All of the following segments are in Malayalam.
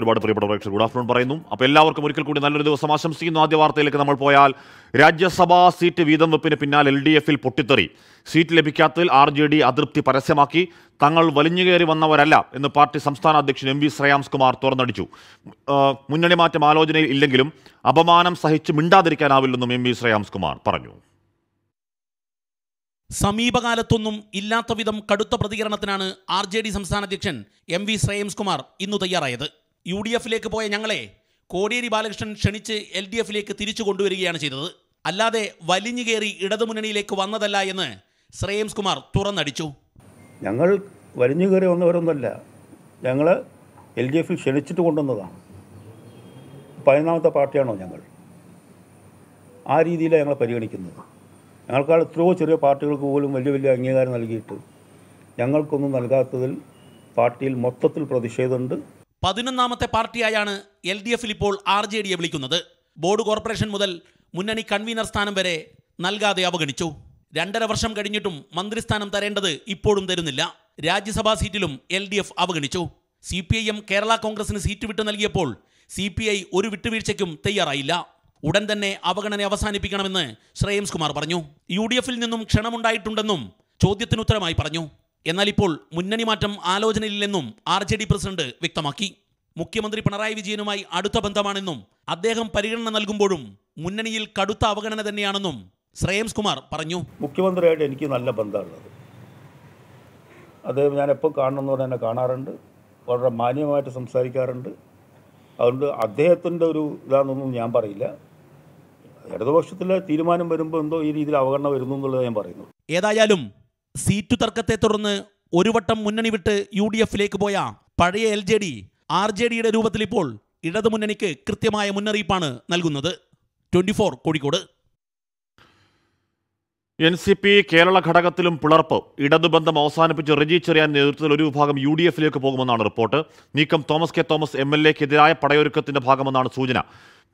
ഒരുപാട് പ്രിയപ്പെട്ട പ്രേക്ഷകർ ഗുഡ് ആഫ്റ്റർനൂൺ പറയുന്നു അപ്പോൾ എല്ലാവർക്കും ഒരിക്കൽ കൂടി നല്ലൊരു ദിവസം ആശംസിക്കുന്നു ആദ്യ വാർത്തയിലേക്ക് നമ്മൾ പോയാൽ രാജ്യസഭാ സീറ്റ് വീതം വെപ്പിന് പിന്നാലെ എൽ ഡി എഫിൽ പൊട്ടിത്തെറി സീറ്റ് ലഭിക്കാത്തതിൽ ആർ ജെ ഡി അതൃപ്തി പരസ്യമാക്കി തങ്ങൾ വലിഞ്ഞുകയറി വന്നവരല്ല എന്ന് പാർട്ടി സംസ്ഥാന അധ്യക്ഷൻ എം വി ശ്രേയാംസ് കുമാർ തുറന്നടിച്ചു മുന്നണി മാറ്റം ആലോചനയിൽ ഇല്ലെങ്കിലും അപമാനം സഹിച്ച് മിണ്ടാതിരിക്കാനാവില്ലെന്നും എം വി ശ്രേയാംസ് കുമാർ പറഞ്ഞു സമീപകാലത്തൊന്നും വിധം കടുത്ത പ്രതികരണത്തിനാണ് ആർ ജെ ഡി സംസ്ഥാന അധ്യക്ഷൻ എം വി ശ്രേയംസ് കുമാർ ഇന്ന് തയ്യാറായത് യു ഡി എഫിലേക്ക് പോയ ഞങ്ങളെ കോടിയേരി ബാലകൃഷ്ണൻ ക്ഷണിച്ച് എൽ ഡി എഫിലേക്ക് തിരിച്ചു കൊണ്ടുവരികയാണ് ചെയ്തത് അല്ലാതെ വലിഞ്ഞു കയറി ഇടതുമുന്നണിയിലേക്ക് വന്നതല്ല എന്ന് ശ്രേയംസ് കുമാർ തുറന്നടിച്ചു ഞങ്ങൾ വലിഞ്ഞു കയറി വന്നവരൊന്നുമല്ല ഞങ്ങൾ എൽ ഡി എഫിൽ ക്ഷണിച്ചിട്ട് കൊണ്ടുവന്നതാണ് പതിനൊന്നാമത്തെ പാർട്ടിയാണോ ഞങ്ങൾ ആ രീതിയിലാണ് ഞങ്ങളെ പരിഗണിക്കുന്നത് ഞങ്ങൾക്കാൾ എത്രയോ ചെറിയ പാർട്ടികൾക്ക് പോലും വലിയ വലിയ അംഗീകാരം നൽകിയിട്ട് ഞങ്ങൾക്കൊന്നും നൽകാത്തതിൽ പാർട്ടിയിൽ മൊത്തത്തിൽ പ്രതിഷേധമുണ്ട് പതിനൊന്നാമത്തെ പാർട്ടിയായാണ് എൽ ഡി എഫിൽ ഇപ്പോൾ ആർ ജെ ഡിയെ വിളിക്കുന്നത് ബോർഡ് കോർപ്പറേഷൻ മുതൽ മുന്നണി കൺവീനർ സ്ഥാനം വരെ നൽകാതെ അവഗണിച്ചു രണ്ടര വർഷം കഴിഞ്ഞിട്ടും മന്ത്രിസ്ഥാനം തരേണ്ടത് ഇപ്പോഴും തരുന്നില്ല രാജ്യസഭാ സീറ്റിലും എൽ ഡി എഫ് അവഗണിച്ചു C P I M Kerala കോൺഗ്രസിന് സീറ്റ് വിട്ടു നൽകിയപ്പോൾ സി പി ഐ ഒരു വിട്ടുവീഴ്ചയ്ക്കും തയ്യാറായില്ല ഉടൻ തന്നെ അവഗണന അവസാനിപ്പിക്കണമെന്ന് ശ്രേയംസ് കുമാർ പറഞ്ഞു യു ഡി എഫിൽ നിന്നും ക്ഷണമുണ്ടായിട്ടുണ്ടെന്നും ചോദ്യത്തിനുത്തരമായി പറഞ്ഞു എന്നാൽ ഇപ്പോൾ മുന്നണി മാറ്റം ആലോചനയില്ലെന്നും ആർ ജെ ഡി പ്രസിഡന്റ് വ്യക്തമാക്കി മുഖ്യമന്ത്രി പിണറായി വിജയനുമായി അടുത്ത ബന്ധമാണെന്നും അദ്ദേഹം പരിഗണന നൽകുമ്പോഴും മുന്നണിയിൽ കടുത്ത അവഗണന തന്നെയാണെന്നും ശ്രേയംസ് കുമാർ പറഞ്ഞു മുഖ്യമന്ത്രിയായിട്ട് എനിക്ക് നല്ല ബന്ധമുള്ളത് അദ്ദേഹം ഞാൻ എപ്പോൾ കാണണമെന്ന് പറഞ്ഞാൽ എന്നെ കാണാറുണ്ട് വളരെ മാന്യമായിട്ട് സംസാരിക്കാറുണ്ട് അതുകൊണ്ട് അദ്ദേഹത്തിൻ്റെ ഒരു ഇതാണെന്നൊന്നും ഞാൻ പറയില്ല ഇടതുപക്ഷത്തിലെ തീരുമാനം വരുമ്പോൾ എന്തോ ഈ രീതിയിൽ അവഗണന വരുന്നു എന്നുള്ളത് ഞാൻ പറയുന്നു ഏതായാലും സീറ്റു തർക്കത്തെ തുടർന്ന് ഒരു വട്ടം മുന്നണി വിട്ട് യു ഡി എഫിലേക്ക് പോയ പഴയ L J D R J ഡിയുടെ രൂപത്തിൽ ഇപ്പോൾ മുന്നണിക്ക് കൃത്യമായ മുന്നറിയിപ്പാണ് നൽകുന്നത് twenty four Kozhikode N C P Kerala ഘടകത്തിലും പിളർപ്പ് ഇടതുബന്ധം അവസാനിപ്പിച്ച് റെജി ചെറിയാൻ നേതൃത്വത്തിൽ ഒരു വിഭാഗം യു ഡി എഫിലേക്ക് പോകുമെന്നാണ് റിപ്പോർട്ട് നീക്കം Thomas K Thomas M L എക്കെതിരായ പടയൊരുക്കത്തിന്റെ ഭാഗമെന്നാണ് സൂചന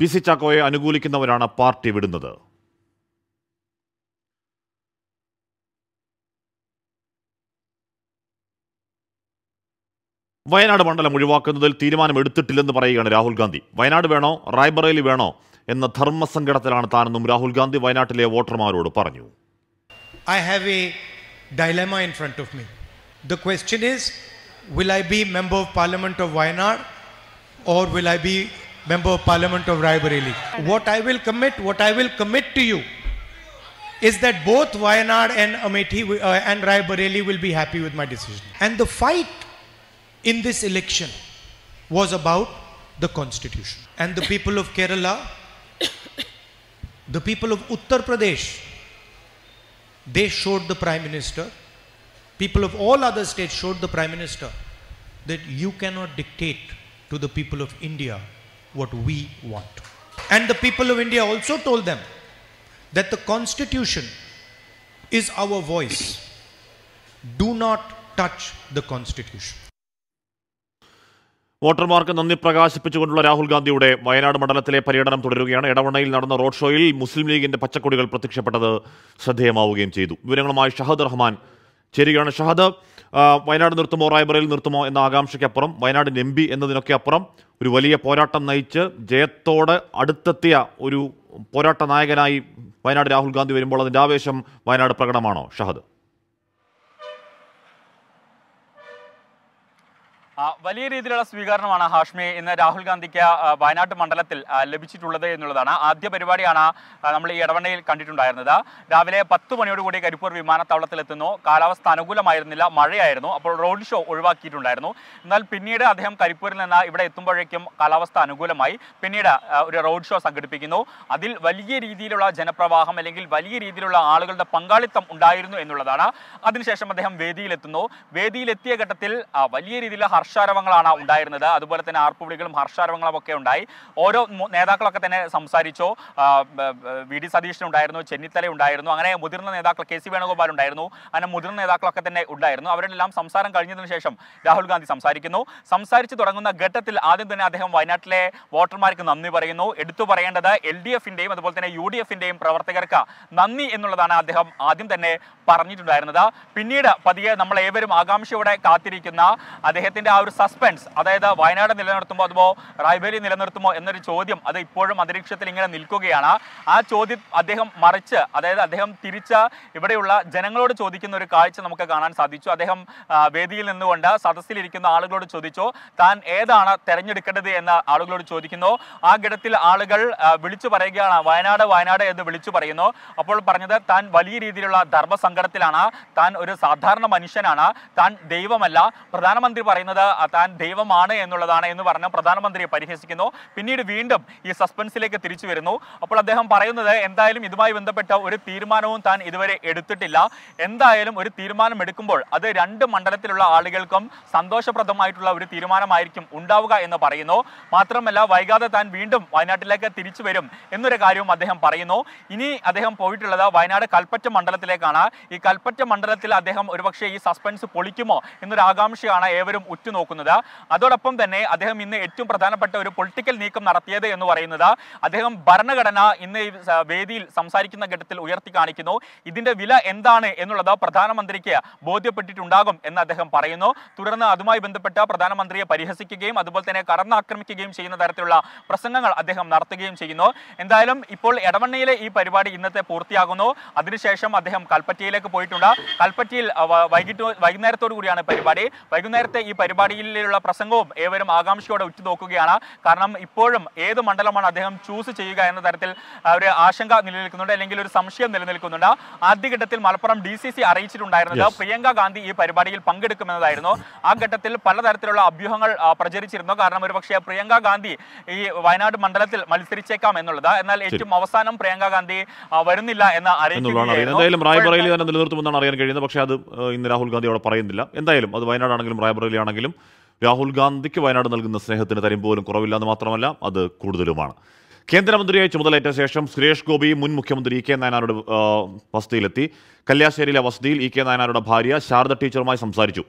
പി സി ചാക്കോയെ അനുകൂലിക്കുന്നവരാണ് പാർട്ടി വിടുന്നത് വയനാട് മണ്ഡലം ഒഴിവാക്കുന്നതിൽ തീരുമാനമെടുത്തിട്ടില്ലെന്ന് പറയുകയാണ് രാഹുൽ ഗാന്ധി വയനാട് വേണോ റായ്ബറേലി വേണോ എന്ന ധർമ്മസങ്കടത്തിലാണ് താനെന്നും രാഹുൽ ഗാന്ധി വയനാട്ടിലെ വോട്ടർമാരോട് പറഞ്ഞു I have a dilemma in front of me the question is will I be member of parliament of Wayanad or will I be member of parliament of Raebareli. What I will commit, what I will commit to you is that both Wayanad and Amethi uh, and Raebareli will be happy with my decision. And the fight in this election was about the constitution. And the people of Kerala, the people of Uttar Pradesh, they showed the Prime Minister, people of all other states showed the Prime Minister that you cannot dictate to the people of India what we want. And the people of India also told them that the constitution is our voice. Do not touch the constitution. വോട്ടർമാർക്ക് നന്ദി പ്രകാശിപ്പിച്ചുകൊണ്ടുള്ള രാഹുൽ ഗാന്ധിയുടെ വയനാട് മണ്ഡലത്തിലെ പര്യടനം തുടരുകയാണ് ഇടവണ്ണയിൽ നടന്ന റോഡ് ഷോയിൽ മുസ്ലിം ലീഗിന്റെ പച്ചക്കൊടികൾ പ്രത്യക്ഷപ്പെട്ടത് ശ്രദ്ധേയമാവുകയും ചെയ്തു വിവരങ്ങളുമായി ഷഹദ് റഹ്മാൻ ചേരുകയാണ് ഷഹദ് വയനാട് നിർത്തുമോ റായ്ബറയിൽ നിർത്തുമോ എന്ന ആകാംക്ഷയ്ക്കപ്പുറം വയനാടിന് എം പി എന്നതിനൊക്കെ അപ്പുറം ഒരു വലിയ പോരാട്ടം നയിച്ച് ജയത്തോടെ അടുത്തെത്തിയ ഒരു പോരാട്ട നായകനായി വയനാട് രാഹുൽ ഗാന്ധി വരുമ്പോൾ അതിൻ്റെ ആവേശം വയനാട് പ്രകടമാണോ ഷഹദ് വലിയ രീതിയിലുള്ള സ്വീകരണമാണ് ഹാഷ്മി ഇന്ന് രാഹുൽ ഗാന്ധിക്ക് വയനാട്ട് മണ്ഡലത്തിൽ ലഭിച്ചിട്ടുള്ളത് എന്നുള്ളതാണ് ആദ്യ പരിപാടിയാണ് നമ്മൾ ഈ ഇടവണ്ണയിൽ കണ്ടിട്ടുണ്ടായിരുന്നത് രാവിലെ പത്ത് മണിയോടുകൂടി കരിപ്പൂർ വിമാനത്താവളത്തിൽ എത്തുന്നു കാലാവസ്ഥ അനുകൂലമായിരുന്നില്ല മഴയായിരുന്നു അപ്പോൾ റോഡ് ഷോ ഒഴിവാക്കിയിട്ടുണ്ടായിരുന്നു എന്നാൽ പിന്നീട് അദ്ദേഹം കരിപ്പൂരിൽ നിന്ന് ഇവിടെ എത്തുമ്പോഴേക്കും കാലാവസ്ഥ അനുകൂലമായി പിന്നീട് ഒരു റോഡ് ഷോ സംഘടിപ്പിക്കുന്നു അതിൽ വലിയ രീതിയിലുള്ള ജനപ്രവാഹം അല്ലെങ്കിൽ വലിയ രീതിയിലുള്ള ആളുകളുടെ പങ്കാളിത്തം ഉണ്ടായിരുന്നു എന്നുള്ളതാണ് അതിനുശേഷം അദ്ദേഹം വേദിയിലെത്തുന്നു വേദിയിലെത്തിയ ഘട്ടത്തിൽ വലിയ രീതിയിലുള്ള ഹർഷ ഹർഷാരവങ്ങളാണ് ഉണ്ടായിരുന്നത് അതുപോലെ തന്നെ ആർപ്പുവിളികളും ഹർഷാരവങ്ങളും ഒക്കെ ഉണ്ടായി ഓരോ നേതാക്കളൊക്കെ തന്നെ സംസാരിച്ചു വി ഡി സതീശൻ ഉണ്ടായിരുന്നു ചെന്നിത്തല ഉണ്ടായിരുന്നു അങ്ങനെ മുതിർന്ന നേതാക്കൾ കെ സി വേണുഗോപാൽ ഉണ്ടായിരുന്നു അങ്ങനെ മുതിർന്ന നേതാക്കളൊക്കെ തന്നെ ഉണ്ടായിരുന്നു അവരെല്ലാം സംസാരം കഴിഞ്ഞതിന് ശേഷം രാഹുൽ ഗാന്ധി സംസാരിക്കുന്നു സംസാരിച്ചു തുടങ്ങുന്ന ഘട്ടത്തിൽ ആദ്യം തന്നെ അദ്ദേഹം വയനാട്ടിലെ വോട്ടർമാർക്ക് നന്ദി പറയുന്നു എടുത്തു പറയേണ്ടത് എൽ ഡി എഫിൻ്റെയും അതുപോലെ തന്നെ യു ഡി എഫിൻ്റെയും പ്രവർത്തകർക്ക് നന്ദി എന്നുള്ളതാണ് അദ്ദേഹം ആദ്യം തന്നെ പറഞ്ഞിട്ടുണ്ടായിരുന്നത് പിന്നീട് പതിയെ നമ്മൾ ഏവരും ആകാംക്ഷയോടെ കാത്തിരിക്കുന്ന അദ്ദേഹത്തിൻ്റെ ആ ഒരു സസ്പെൻസ് അതായത് വയനാട് നിലനിർത്തുമോ അതുമോ റായ്ബേലി നിലനിർത്തുമോ എന്നൊരു ചോദ്യം അത് ഇപ്പോഴും അന്തരീക്ഷത്തിൽ ഇങ്ങനെ നിൽക്കുകയാണ് ആ ചോദ്യം അദ്ദേഹം മറിച്ച് അതായത് അദ്ദേഹം തിരിച്ച ഇവിടെയുള്ള ജനങ്ങളോട് ചോദിക്കുന്ന ഒരു കാഴ്ച നമുക്ക് കാണാൻ സാധിച്ചു അദ്ദേഹം വേദിയിൽ നിന്നുകൊണ്ട് സദസ്സിലിരിക്കുന്ന ആളുകളോട് ചോദിച്ചു താൻ ഏതാണ് തെരഞ്ഞെടുക്കേണ്ടത് എന്ന് ആളുകളോട് ചോദിക്കുന്നു ആ ഘട്ടത്തിൽ ആളുകൾ വിളിച്ചു പറയുകയാണ് വയനാട് വയനാട് എന്ന് വിളിച്ചു പറയുന്നു അപ്പോൾ പറഞ്ഞത് താൻ വലിയ രീതിയിലുള്ള ധർമ്മസങ്കടത്തിലാണ് താൻ ഒരു സാധാരണ മനുഷ്യനാണ് താൻ ദൈവമല്ല പ്രധാനമന്ത്രി പറയുന്നത് താൻ ദൈവമാണ് എന്നുള്ളതാണ് എന്ന് പറഞ്ഞ പ്രധാനമന്ത്രിയെ പരിഹസിക്കുന്നു പിന്നീട് വീണ്ടും ഈ സസ്പെൻസിലേക്ക് തിരിച്ചു വരുന്നു അപ്പോൾ അദ്ദേഹം പറയുന്നത് എന്തായാലും ഇതുമായി ബന്ധപ്പെട്ട ഒരു തീരുമാനവും താൻ ഇതുവരെ എടുത്തിട്ടില്ല എന്തായാലും ഒരു തീരുമാനം എടുക്കുമ്പോൾ അത് രണ്ട് മണ്ഡലത്തിലുള്ള ആളുകൾക്കും സന്തോഷപ്രദമായിട്ടുള്ള ഒരു തീരുമാനമായിരിക്കും ഉണ്ടാവുക എന്ന് പറയുന്നു മാത്രമല്ല വൈകാതെ താൻ വീണ്ടും വയനാട്ടിലേക്ക് തിരിച്ചു വരും എന്നൊരു കാര്യവും അദ്ദേഹം പറയുന്നു ഇനി അദ്ദേഹം പോയിട്ടുള്ളത് വയനാട് കൽപ്പറ്റ മണ്ഡലത്തിലേക്കാണ് ഈ കൽപ്പറ്റ മണ്ഡലത്തിൽ അദ്ദേഹം ഒരുപക്ഷെ ഈ സസ്പെൻസ് പൊളിക്കുമോ എന്നൊരു ആകാംക്ഷയാണ് ഏവരും ഉറ്റു നോക്കുന്നത് അതോടൊപ്പം തന്നെ അദ്ദേഹം ഇന്ന് ഏറ്റവും പ്രധാനപ്പെട്ട ഒരു പൊളിറ്റിക്കൽ നീക്കം നടത്തിയത് എന്ന് പറയുന്നത് അദ്ദേഹം ഭരണഘടന ഇന്ന് വേദിയിൽ സംസാരിക്കുന്ന ഘട്ടത്തിൽ ഉയർത്തി കാണിക്കുന്നു ഇതിന്റെ വില എന്താണ് എന്നുള്ളത് പ്രധാനമന്ത്രിക്ക് ബോധ്യപ്പെട്ടിട്ടുണ്ടാകും എന്ന് അദ്ദേഹം പറയുന്നു തുടർന്ന് അതുമായി ബന്ധപ്പെട്ട പ്രധാനമന്ത്രിയെ പരിഹസിക്കുകയും അതുപോലെ തന്നെ കടന്നാക്രമിക്കുകയും ചെയ്യുന്ന തരത്തിലുള്ള പ്രസംഗങ്ങൾ അദ്ദേഹം നടത്തുകയും ചെയ്യുന്നു എന്തായാലും ഇപ്പോൾ എടവണ്ണയിലെ ഈ പരിപാടി ഇന്നത്തെ പൂർത്തിയാകുന്നു അതിനുശേഷം അദ്ദേഹം കൽപ്പറ്റയിലേക്ക് പോയിട്ടുണ്ട് കൽപ്പറ്റയിൽ വൈകിട്ട് വൈകുന്നേരത്തോടു കൂടിയാണ് പരിപാടി വൈകുന്നേരത്തെ ഈ പരിപാടി പരിപാടിയിലുള്ള പ്രസംഗവും ഏവരും ആകാംക്ഷയോടെ ഉറ്റുനോക്കുകയാണ് കാരണം ഇപ്പോഴും ഏത് മണ്ഡലമാണ് അദ്ദേഹം ചൂസ് ചെയ്യുക എന്ന തരത്തിൽ ഒരു ആശങ്ക നിലനിൽക്കുന്നുണ്ട് അല്ലെങ്കിൽ ഒരു സംശയം നിലനിൽക്കുന്നുണ്ട് ആദ്യഘട്ടത്തിൽ മലപ്പുറം ഡി സി സി അറിയിച്ചിട്ടുണ്ടായിരുന്നത് പ്രിയങ്ക ഗാന്ധി ഈ പരിപാടിയിൽ പങ്കെടുക്കുമെന്നതായിരുന്നു ആ ഘട്ടത്തിൽ പലതരത്തിലുള്ള അഭ്യൂഹങ്ങൾ പ്രചരിച്ചിരുന്നു കാരണം ഒരുപക്ഷെ പ്രിയങ്ക ഗാന്ധി ഈ വയനാട് മണ്ഡലത്തിൽ മത്സരിച്ചേക്കാം എന്നുള്ളത് എന്നാൽ ഏറ്റവും അവസാനം പ്രിയങ്ക ഗാന്ധി വരുന്നില്ല എന്ന് എന്തായാലും തന്നെ നിലനിർത്തുമെന്നാണ് അറിയാൻ പക്ഷേ അത് ഇന്ന് രാഹുൽ ഗാന്ധി അവിടെ പറയുന്നില്ല എന്തായാലും അത് വയനാടാണെങ്കിലും റായ്ബറയിലാണെങ്കിലും രാഹുൽ ഗാന്ധിക്ക് വയനാട് നൽകുന്ന സ്നേഹത്തിന് തരും പോലും കുറവില്ലെന്ന് മാത്രമല്ല അത് കൂടുതലുമാണ് കേന്ദ്രമന്ത്രിയായി ചുമതലയേറ്റ ശേഷം സുരേഷ് ഗോപി മുൻ മുഖ്യമന്ത്രി ഇ കെ നായനാരുടെ വസതിയിലെത്തി കല്യാശ്ശേരിയിലെ വസതിയിൽ ഇ കെ നായനാരുടെ ഭാര്യ ശാരദ ടീച്ചറുമായി സംസാരിച്ചു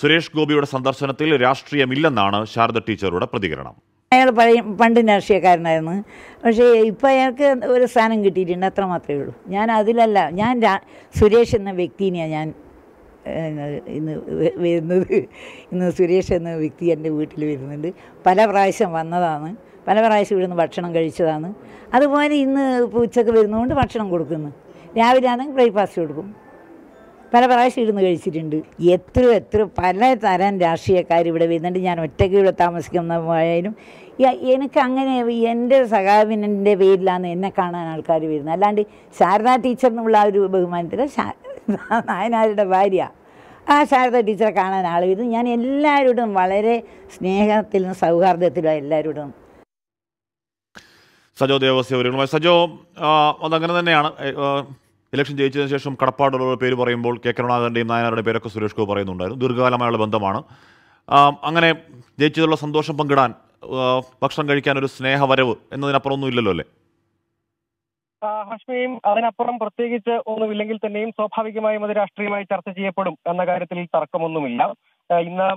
സുരേഷ് ഗോപിയുടെ സന്ദർശനത്തിൽ രാഷ്ട്രീയമില്ലെന്നാണ് ശാരദ ടീച്ചറുടെ പ്രതികരണം അയാൾ പഴയ പണ്ട് രാഷ്ട്രീയക്കാരനായിരുന്നു പക്ഷേ ഇപ്പോൾ അയാൾക്ക് ഒരു സ്ഥാനം കിട്ടിയിട്ടുണ്ട് അത്ര മാത്രമേ ഉള്ളൂ ഞാൻ അതിലല്ല ഞാൻ സുരേഷ് എന്ന വ്യക്തിനെയാണ് ഞാൻ ഇന്ന് വരുന്നത് ഇന്ന് സുരേഷ് എന്ന വ്യക്തി എൻ്റെ വീട്ടിൽ വരുന്നുണ്ട് പല പ്രാവശ്യം വന്നതാണ് പല പ്രാവശ്യം ഇവിടുന്ന് ഭക്ഷണം കഴിച്ചതാണ് അതുപോലെ ഇന്ന് ഉച്ചക്ക് വരുന്നതുകൊണ്ട് ഭക്ഷണം കൊടുക്കുന്നു രാവിലെ ആണെങ്കിൽ ബ്രേക്ക്ഫാസ്റ്റ് കൊടുക്കും പല പ്രാവശ്യം ഇരുന്ന് കഴിച്ചിട്ടുണ്ട് എത്ര എത്ര പല തരം രാഷ്ട്രീയക്കാർ ഇവിടെ വരുന്നുണ്ട് ഞാൻ ഒറ്റയ്ക്ക് ഇവിടെ പോയാലും എനിക്ക് അങ്ങനെ എൻ്റെ സഹാബിനൻ്റെ പേരിലാണ് എന്നെ കാണാൻ ആൾക്കാർ വരുന്നത് അല്ലാണ്ട് ശാരദാ ടീച്ചറിനുള്ള ആ ഒരു ബഹുമാനത്തിൽ നായനാരുടെ ഭാര്യ ആ ശാരദ ടീച്ചറെ കാണാൻ ആൾ ഇത് ഞാൻ എല്ലാവരോടും വളരെ സ്നേഹത്തിലും സൗഹാർദ്ദത്തിലും എല്ലാവരോടും സജോ ദേവസ്യവരുമായി സജോ അതങ്ങനെ തന്നെയാണ് ഇലക്ഷൻ ജയിച്ചതിന് ശേഷം കടപ്പാടുള്ള പേര് പറയുമ്പോൾ കെ കരുണാകരൻ്റെയും നായനാരുടെ പേരൊക്കെ സുരേഷ് ഗോപി പറയുന്നുണ്ടായിരുന്നു ദീർഘകാലമായുള്ള ബന്ധമാണ് അങ്ങനെ ജയിച്ചതിലുള്ള സന്തോഷം പങ്കിടാൻ ഭക്ഷണം കഴിക്കാൻ ഒരു സ്നേഹവരവ് എന്നതിനപ്പുറമൊന്നും ഇല്ലല്ലോ അല്ലേ ഹഷ്മിയും അതിനപ്പുറം പ്രത്യേകിച്ച് ഒന്നുമില്ലെങ്കിൽ തന്നെയും സ്വാഭാവികമായും അത് രാഷ്ട്രീയമായി ചർച്ച ചെയ്യപ്പെടും എന്ന കാര്യത്തിൽ തർക്കമൊന്നുമില്ല ഇന്ന്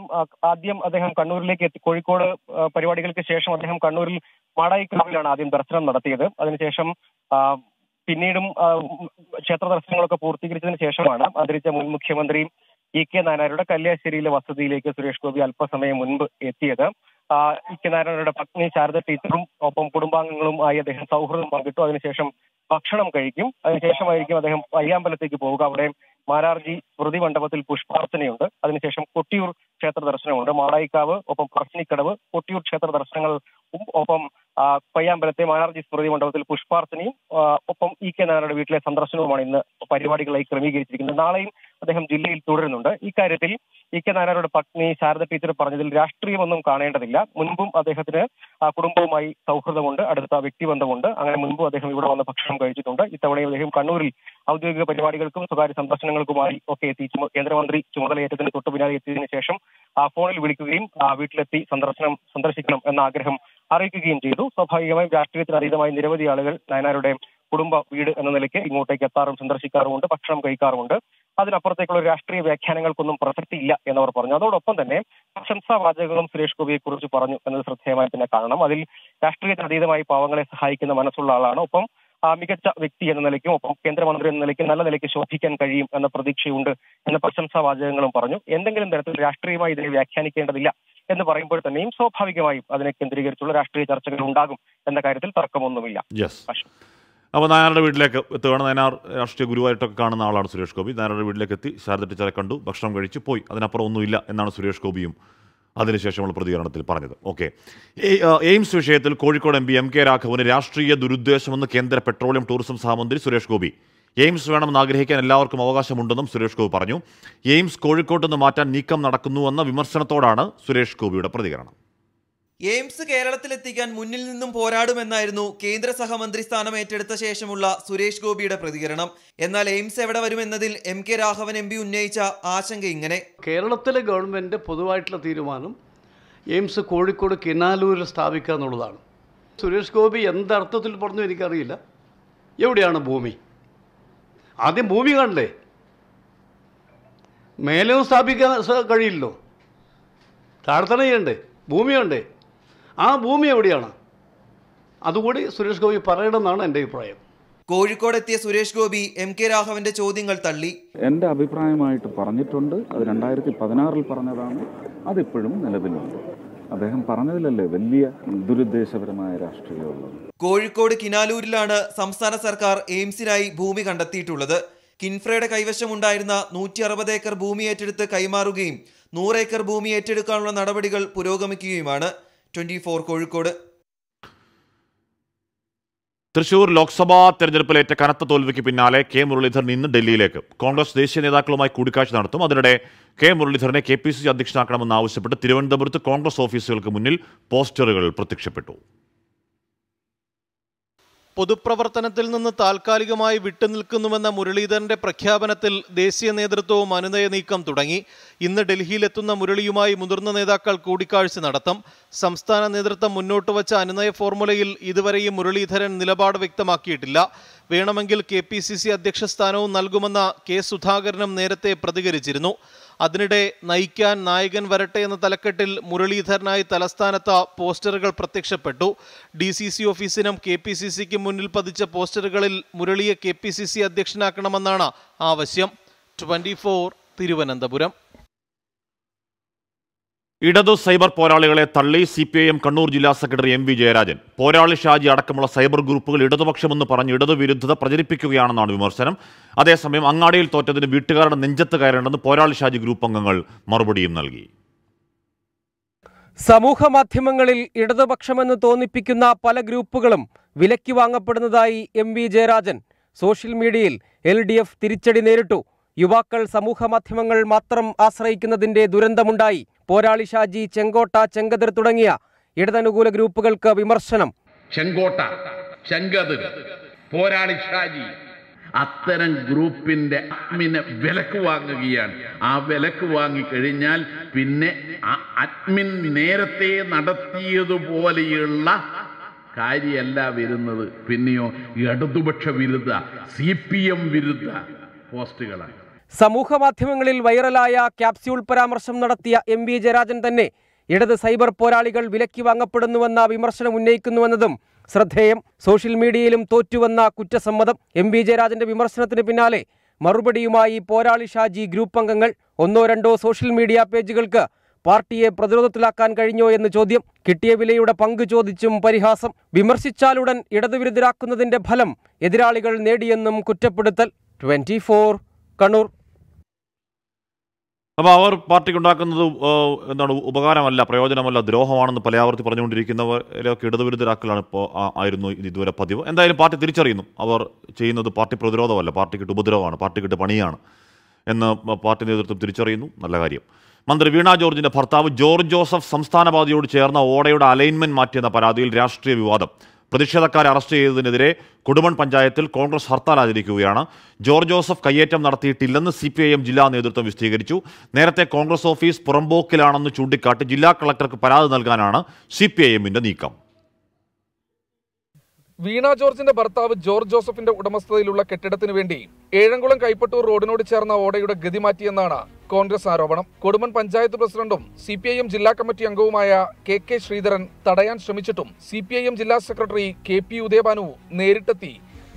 ആദ്യം അദ്ദേഹം കണ്ണൂരിലേക്ക് എത്തി കോഴിക്കോട് പരിപാടികൾക്ക് ശേഷം അദ്ദേഹം കണ്ണൂരിൽ മാടായിക്കാവിലാണ് ആദ്യം ദർശനം നടത്തിയത് അതിനുശേഷം പിന്നീടും ക്ഷേത്ര ദർശനങ്ങളൊക്കെ പൂർത്തീകരിച്ചതിന് ശേഷമാണ് അന്തരിച്ച മുൻ മുഖ്യമന്ത്രി ഇ കെ നാരായണയുടെ കല്യാശ്ശേരിയിലെ വസതിയിലേക്ക് സുരേഷ് ഗോപി അല്പസമയം മുൻപ് എത്തിയത് ഇ കെ നാരായണയുടെ പത്നി ശാരദ ടീച്ചറും ഒപ്പം കുടുംബാംഗങ്ങളും ആയി അദ്ദേഹം സൗഹൃദം പങ്കിട്ടു അതിനുശേഷം ഭക്ഷണം കഴിക്കും അതിനുശേഷമായിരിക്കും അദ്ദേഹം പയ്യാമ്പലത്തേക്ക് പോവുക അവിടെ മാരാർജി സ്മൃതി മണ്ഡപത്തിൽ പുഷ്പാർച്ചനയുണ്ട് അതിനുശേഷം കൊട്ടിയൂർ ക്ഷേത്ര ദർശനമുണ്ട് മാടായിക്കാവ് ഒപ്പം പ്രശ്നിക്കടവ് കൊട്ടിയൂർ ക്ഷേത്ര ദർശനങ്ങൾ ഒപ്പം പയ്യാമ്പലത്തെ മാരാർജി സ്മൃതി മണ്ഡപത്തിൽ പുഷ്പാർച്ചനയും ഒപ്പം ഇ കെ നാരായണയുടെ വീട്ടിലെ സന്ദർശനവുമാണ് ഇന്ന് പരിപാടികളായി ക്രമീകരിച്ചിരിക്കുന്നത് നാളെയും അദ്ദേഹം ജില്ലയിൽ തുടരുന്നുണ്ട് ഇക്കാര്യത്തിൽ ഇ കെ നാരായണയുടെ പത്നി ശാരദ ടീച്ചർ പറഞ്ഞതിൽ രാഷ്ട്രീയമൊന്നും കാണേണ്ടതില്ല മുൻപും അദ്ദേഹത്തിന് കുടുംബവുമായി സൗഹൃദമുണ്ട് അടുത്ത വ്യക്തിബന്ധമുണ്ട് അങ്ങനെ മുൻപും അദ്ദേഹം ഇവിടെ വന്ന് ഭക്ഷണം കഴിച്ചിട്ടുണ്ട് ഇത്തവണയും അദ്ദേഹം കണ്ണൂരിൽ ഔദ്യോഗിക പരിപാടികൾക്കും സ്വകാര്യ സന്ദർശനങ്ങൾക്കുമായി ഒക്കെ എത്തി കേന്ദ്രമന്ത്രി ചുമതലയേറ്റതിന് തൊട്ടുപിന്നാലെ എത്തിയതിനു ശേഷം ഫോണിൽ വിളിക്കുകയും വീട്ടിലെത്തി സന്ദർശനം സന്ദർശിക്കണം എന്ന ആഗ്രഹം അറിയിക്കുകയും ചെയ്തു സ്വാഭാവികമായും രാഷ്ട്രീയത്തിന് അതീതമായി നിരവധി ആളുകൾ നയനാരുടെ കുടുംബ വീട് എന്ന നിലയ്ക്ക് ഇങ്ങോട്ടേക്ക് എത്താറും സന്ദർശിക്കാറുമുണ്ട് ഭക്ഷണം കഴിക്കാറുമുണ്ട് അതിനപ്പുറത്തേക്കുള്ള രാഷ്ട്രീയ വ്യാഖ്യാനങ്ങൾക്കൊന്നും പ്രസക്തിയില്ല എന്നവർ പറഞ്ഞു അതോടൊപ്പം തന്നെ പ്രശംസാവാചകങ്ങളും സുരേഷ് ഗോപിയെക്കുറിച്ച് പറഞ്ഞു എന്നത് ശ്രദ്ധേയമായി തന്നെ കാണണം അതിൽ രാഷ്ട്രീയത്തിന് അതീതമായി പാവങ്ങളെ സഹായിക്കുന്ന മനസ്സുള്ള ആളാണ് ഒപ്പം മികച്ച വ്യക്തി എന്ന നിലയ്ക്കും ഒപ്പം കേന്ദ്രമന്ത്രി എന്ന നിലയ്ക്കും നല്ല നിലയ്ക്ക് ശോഭിക്കാൻ കഴിയും എന്ന പ്രതീക്ഷയുണ്ട് എന്ന പ്രശംസാ വാചകങ്ങളും പറഞ്ഞു എന്തെങ്കിലും തരത്തിൽ രാഷ്ട്രീയമായി ഇതിനെ വ്യാഖ്യാനിക്കേണ്ടതില്ല എന്ന് പറയുമ്പോൾ തന്നെയും സ്വാഭാവികമായും അതിനെ കേന്ദ്രീകരിച്ചുള്ള രാഷ്ട്രീയ ചർച്ചകൾ ഉണ്ടാകും എന്ന കാര്യത്തിൽ തർക്കമൊന്നുമില്ല അപ്പോൾ നായരുടെ വീട്ടിലേക്ക് എത്തുകയാണ് നയനാർ രാഷ്ട്രീയ ഗുരുവായിട്ടൊക്കെ കാണുന്ന ആളാണ് സുരേഷ് ഗോപി നായരുടെ വീട്ടിലേക്ക് എത്തി ശാരദ ടീച്ചറെ കണ്ടു ഭക്ഷണം കഴിച്ച് പോയി അതിനപ്പുറം ഒന്നുമില്ല എന്നാണ് സുരേഷ് ഗോപിയും അതിനുശേഷമുള്ള പ്രതികരണത്തിൽ പറഞ്ഞത് ഓക്കെ എയിംസ് വിഷയത്തിൽ Kozhikode M P M K രാഘവന് രാഷ്ട്രീയ ദുരുദ്ദേശമെന്ന് കേന്ദ്ര പെട്രോളിയം ടൂറിസം സഹമന്ത്രി സുരേഷ് ഗോപി എയിംസ് വേണമെന്ന് ആഗ്രഹിക്കാൻ എല്ലാവർക്കും അവകാശമുണ്ടെന്നും സുരേഷ് ഗോപി പറഞ്ഞു എയിംസ് കോഴിക്കോട്ടെന്ന് മാറ്റാൻ നീക്കം നടക്കുന്നുവെന്ന വിമർശനത്തോടാണ് സുരേഷ് ഗോപിയുടെ പ്രതികരണം എയിംസ് കേരളത്തിലെത്തിക്കാൻ മുന്നിൽ നിന്നും പോരാടുമെന്നായിരുന്നു കേന്ദ്ര സഹമന്ത്രി സ്ഥാനം ഏറ്റെടുത്ത ശേഷമുള്ള സുരേഷ് ഗോപിയുടെ പ്രതികരണം എന്നാൽ എയിംസ് എവിടെ വരുമെന്നതിൽ M K Raghavan M P ഉന്നയിച്ച ആശങ്ക ഇങ്ങനെ കേരളത്തിലെ ഗവൺമെന്റ് പൊതുവായിട്ടുള്ള തീരുമാനം എയിംസ് കോഴിക്കോട് കിനാലൂരിൽ സ്ഥാപിക്കുക എന്നുള്ളതാണ് സുരേഷ് ഗോപി എന്തർത്ഥത്തിൽ പറഞ്ഞു എനിക്കറിയില്ല എവിടെയാണ് ഭൂമി ആദ്യം ഭൂമി കണ്ടേ മേലും സ്ഥാപിക്കാൻ കഴിയില്ലോ താഴ്ത്തണ ചെയ്യണ്ടേ ആ ഭൂമി എവിടെയാണ് അതുകൂടി സുരേഷ് ഗോപി പറയണമെന്നാണ് എൻ്റെ അഭിപ്രായം കോഴിക്കോടെത്തിയ സുരേഷ് ഗോപി എം കെ രാഘവന്റെ ചോദ്യങ്ങൾ തള്ളി എൻ്റെ അഭിപ്രായമായിട്ട് പറഞ്ഞിട്ടുണ്ട് അത് രണ്ടായിരത്തി പതിനാറിൽ പറഞ്ഞതാണ് അതിപ്പോഴും നിലവിലുണ്ട് അദ്ദേഹം പറഞ്ഞതിലല്ലേ വലിയ ദുരുദ്ദേശപരമായ രാഷ്ട്രീയമുള്ളത് കോഴിക്കോട് കിനാലൂരിലാണ് സംസ്ഥാന സർക്കാർ എയിംസിനായി ഭൂമി കണ്ടെത്തിയിട്ടുള്ളത് കിൻഫ്രയുടെ കൈവശമുണ്ടായിരുന്ന നൂറ്റി അറുപത് ഏക്കർ ഭൂമി ഏറ്റെടുത്ത് കൈമാറുകയും നൂറേക്കർ ഏക്കർ ഭൂമി ഏറ്റെടുക്കാനുള്ള നടപടികൾ പുരോഗമിക്കുകയുമാണ് ട്വന്റി ഫോർ കോഴിക്കോട് തൃശൂർ ലോക്സഭാ ഏറ്റ കനത്ത തോൽവിക്ക് പിന്നാലെ കെ മുരളീധരൻ ഇന്ന് ഡൽഹിയിലേക്ക് കോൺഗ്രസ് ദേശീയ നേതാക്കളുമായി കൂടിക്കാഴ്ച നടത്തും അതിനിടെ കെ മുരളീധരനെ കെ പി സി സി അധ്യക്ഷനാക്കണമെന്ന് ആവശ്യപ്പെട്ട് തിരുവനന്തപുരത്ത് കോൺഗ്രസ് ഓഫീസുകൾക്ക് മുന്നിൽ പോസ്റ്ററുകൾ പ്രത്യക്ഷപ്പെട്ടു പൊതുപ്രവർത്തനത്തിൽ നിന്ന് താൽക്കാലികമായി വിട്ടുനിൽക്കുന്നുവെന്ന മുരളീധരന്റെ പ്രഖ്യാപനത്തിൽ ദേശീയ നേതൃത്വവും അനുനയ നീക്കം തുടങ്ങി ഇന്ന് ഡൽഹിയിലെത്തുന്ന മുരളിയുമായി മുതിർന്ന നേതാക്കൾ കൂടിക്കാഴ്ച നടത്തും സംസ്ഥാന നേതൃത്വം മുന്നോട്ട് വച്ച അനുനയ ഫോർമുലയിൽ ഇതുവരെയും മുരളീധരൻ നിലപാട് വ്യക്തമാക്കിയിട്ടില്ല വേണമെങ്കിൽ കെ പി സി സി അധ്യക്ഷ സ്ഥാനവും നൽകുമെന്ന കെ സുധാകരനും നേരത്തെ പ്രതികരിച്ചിരുന്നു അതിനിടെ നയിക്കാൻ നായകൻ വരട്ടെ എന്ന തലക്കെട്ടിൽ മുരളീധരനായി തലസ്ഥാനത്ത് പോസ്റ്ററുകൾ പ്രത്യക്ഷപ്പെട്ടു ഡി സി സി ഓഫീസിനും കെ പി സി സിക്ക് മുന്നിൽ പതിച്ച പോസ്റ്ററുകളിൽ മുരളിയെ കെ പി സി സി അധ്യക്ഷനാക്കണമെന്നാണ് ആവശ്യം ട്വന്റി ഫോർ തിരുവനന്തപുരം ഇടതു സൈബർ പോരാളികളെ തള്ളി C P I M Kannur ജില്ലാ സെക്രട്ടറി എം വി ജയരാജൻ പോരാളി ഷാജി അടക്കമുള്ള സൈബർ ഗ്രൂപ്പുകൾ ഇടതുപക്ഷമെന്ന് പറഞ്ഞ് ഇടതു വിരുദ്ധത പ്രചരിപ്പിക്കുകയാണെന്നാണ് വിമർശനം അതേസമയം അങ്ങാടിയിൽ തോറ്റതിന് വീട്ടുകാരുടെ നെഞ്ചത്ത് കയറേണ്ടെന്ന് പോരാളി ഷാജി ഗ്രൂപ്പ് അംഗങ്ങൾ മറുപടിയും നൽകി സമൂഹ മാധ്യമങ്ങളിൽ ഇടതുപക്ഷമെന്ന് തോന്നിപ്പിക്കുന്ന പല ഗ്രൂപ്പുകളും വിലക്കി വാങ്ങപ്പെടുന്നതായി എം വി ജയരാജൻ സോഷ്യൽ മീഡിയയിൽ എൽ ഡി എഫ് തിരിച്ചടി നേരിട്ടു യുവാക്കൾ സമൂഹ മാധ്യമങ്ങൾ മാത്രം ആശ്രയിക്കുന്നതിന്റെ ദുരന്തമുണ്ടായി പോരാളി ഷാജി ചെങ്കോട്ട ചെങ്കതിർ തുടങ്ങിയ ഇടതനുകൂല ഗ്രൂപ്പുകൾക്ക് വിമർശനം ചെങ്കോട്ട ചെങ്കതിർ പോരാളി ഷാജി അത്തരം ഗ്രൂപ്പിന്റെ അഡ്മിനെ വിലക്ക് വാങ്ങുകയാണ് ആ വിലക്ക് വാങ്ങിക്കഴിഞ്ഞാൽ പിന്നെ ആ അഡ്മിൻ നേരത്തെ നടത്തിയതുപോലെയുള്ള കാര്യമല്ല വരുന്നത് പിന്നെയോ ഇടതുപക്ഷ വിരുദ്ധ സി പി എം വിരുദ്ധ പോസ്റ്റുകളാണ് സമൂഹമാധ്യമങ്ങളിൽ വൈറലായ ക്യാപ്സ്യൂൾ പരാമർശം നടത്തിയ എം വി ജയരാജൻ തന്നെ ഇടത് സൈബർ പോരാളികൾ വിലക്കി വാങ്ങപ്പെടുന്നുവെന്ന വിമർശനം ഉന്നയിക്കുന്നുവെന്നതും ശ്രദ്ധേയം സോഷ്യൽ മീഡിയയിലും തോറ്റുവന്ന കുറ്റസമ്മതം എം വി ജയരാജന്റെ വിമർശനത്തിന് പിന്നാലെ മറുപടിയുമായി പോരാളി ഷാജി ഗ്രൂപ്പ് അംഗങ്ങൾ ഒന്നോ രണ്ടോ സോഷ്യൽ മീഡിയ പേജുകൾക്ക് പാർട്ടിയെ പ്രതിരോധത്തിലാക്കാൻ കഴിഞ്ഞോ എന്ന് ചോദ്യം കിട്ടിയ വിലയുടെ പങ്ക് ചോദിച്ചും പരിഹാസം വിമർശിച്ചാലുടൻ ഇടതുവിരുദ്ധരാക്കുന്നതിന്റെ ഫലം എതിരാളികൾ നേടിയെന്നും കുറ്റപ്പെടുത്തൽ ട്വന്റി കണ്ണൂർ അപ്പോൾ അവർ പാർട്ടിക്ക് ഉണ്ടാക്കുന്നത് എന്താണ് ഉപകാരമല്ല പ്രയോജനമല്ല ദ്രോഹമാണെന്ന് പല ആവർത്തി പറഞ്ഞുകൊണ്ടിരിക്കുന്നവരൊക്കെ ഇടതുവിരുദ്ധരാക്കലാണ് ഇപ്പോൾ ആയിരുന്നു ഇതുവരെ പതിവ് എന്തായാലും പാർട്ടി തിരിച്ചറിയുന്നു അവർ ചെയ്യുന്നത് പാർട്ടി പ്രതിരോധമല്ല പാർട്ടിക്കിട്ട് ഉപദ്രവമാണ് പാർട്ടിക്കിട്ട് പണിയാണ് എന്ന് പാർട്ടി നേതൃത്വം തിരിച്ചറിയുന്നു നല്ല കാര്യം മന്ത്രി വീണ ജോർജിന്റെ ഭർത്താവ് ജോർജ് ജോസഫ് സംസ്ഥാനപാതയോട് ചേർന്ന ഓടയുടെ അലൈൻമെന്റ് മാറ്റിയെന്ന പരാതിയിൽ രാഷ്ട്രീയ വിവാദം പ്രതിഷേധക്കാരെ അറസ്റ്റ് ചെയ്തതിനെതിരെ കൊടുമൺ പഞ്ചായത്തിൽ കോൺഗ്രസ് ഹർത്താൽ ആചരിക്കുകയാണ് ജോർജ് ജോസഫ് കയ്യേറ്റം നടത്തിയിട്ടില്ലെന്ന് സി പി ഐ എം ജില്ലാ നേതൃത്വം വിശദീകരിച്ചു നേരത്തെ കോൺഗ്രസ് ഓഫീസ് പുറംപോക്കിലാണെന്ന് ചൂണ്ടിക്കാട്ടി ജില്ലാ കളക്ടർക്ക് പരാതി നൽകാനാണ് സി പി ഐ എമ്മിന്റെ നീക്കം വീണ ജോർജിന്റെ ഭർത്താവ് ജോർജ് ജോസഫിന്റെ ഉടമസ്ഥതയിലുള്ള കെട്ടിടത്തിന് വേണ്ടി ഏഴംകുളം കൈപ്പട്ടൂർ റോഡിനോട് ചേർന്ന ഓടയുടെ ഗതി മാറ്റിയെന്നാണ് കോൺഗ്രസ് ആരോപണം കൊടുമൺ പഞ്ചായത്ത് പ്രസിഡന്റും സി പി ഐ എം ജില്ലാ കമ്മിറ്റി അംഗവുമായ കെ കെ ശ്രീധരൻ തടയാൻ ശ്രമിച്ചിട്ടും സി പി ഐ എം ജില്ലാ സെക്രട്ടറി കെ പി ഉദയബാനു നേരിട്ടെത്തി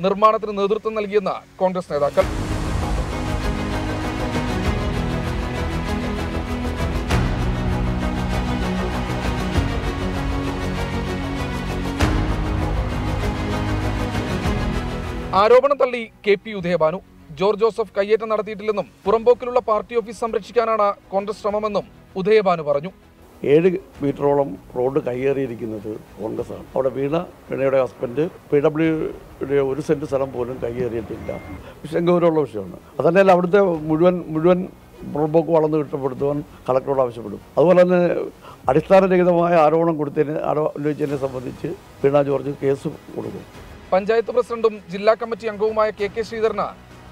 നിർമ്മാണത്തിന് നേതൃത്വം നൽകിയെന്ന് കോൺഗ്രസ് നേതാക്കൾ ആരോപണം തള്ളി കെ പി ഉദയബാനു ജോർജ് ജോസഫ് കയ്യേറ്റം നടത്തിയിട്ടില്ലെന്നും പുറംപോക്കിലുള്ള പാർട്ടി ഓഫീസ് സംരക്ഷിക്കാനാണ് കോൺഗ്രസ് ശ്രമമെന്നും ഉദയഭാനു പറഞ്ഞു ഏഴ് മീറ്ററോളം റോഡ് കയ്യേറിയിരിക്കുന്നത് ആണ് അവിടെ വീണ വീണയുടെ ഹസ്ബൻഡ് പി ഡബ്ല്യുടെ ഒരു സെന്റ് സ്ഥലം പോലും കയ്യേറിയിട്ടില്ല വിഷയം ഗൗരവമുള്ള വിഷയമാണ് അതല്ലെങ്കിൽ അവിടുത്തെ മുഴുവൻ മുഴുവൻ പുറംപോക്ക് വളർന്നു കിട്ടപ്പെടുത്തുവാൻ കളക്ടറോട് ആവശ്യപ്പെടും അതുപോലെ തന്നെ അടിസ്ഥാനരഹിതമായ ആരോപണം കൊടുത്തതിനെ ആരോപിച്ചതിനെ സംബന്ധിച്ച് വീണ ജോർജ് കേസ് കൊടുക്കും പഞ്ചായത്ത് പ്രസിഡന്റും ജില്ലാ കമ്മിറ്റി അംഗവുമായ കെ കെ ശ്രീധരന്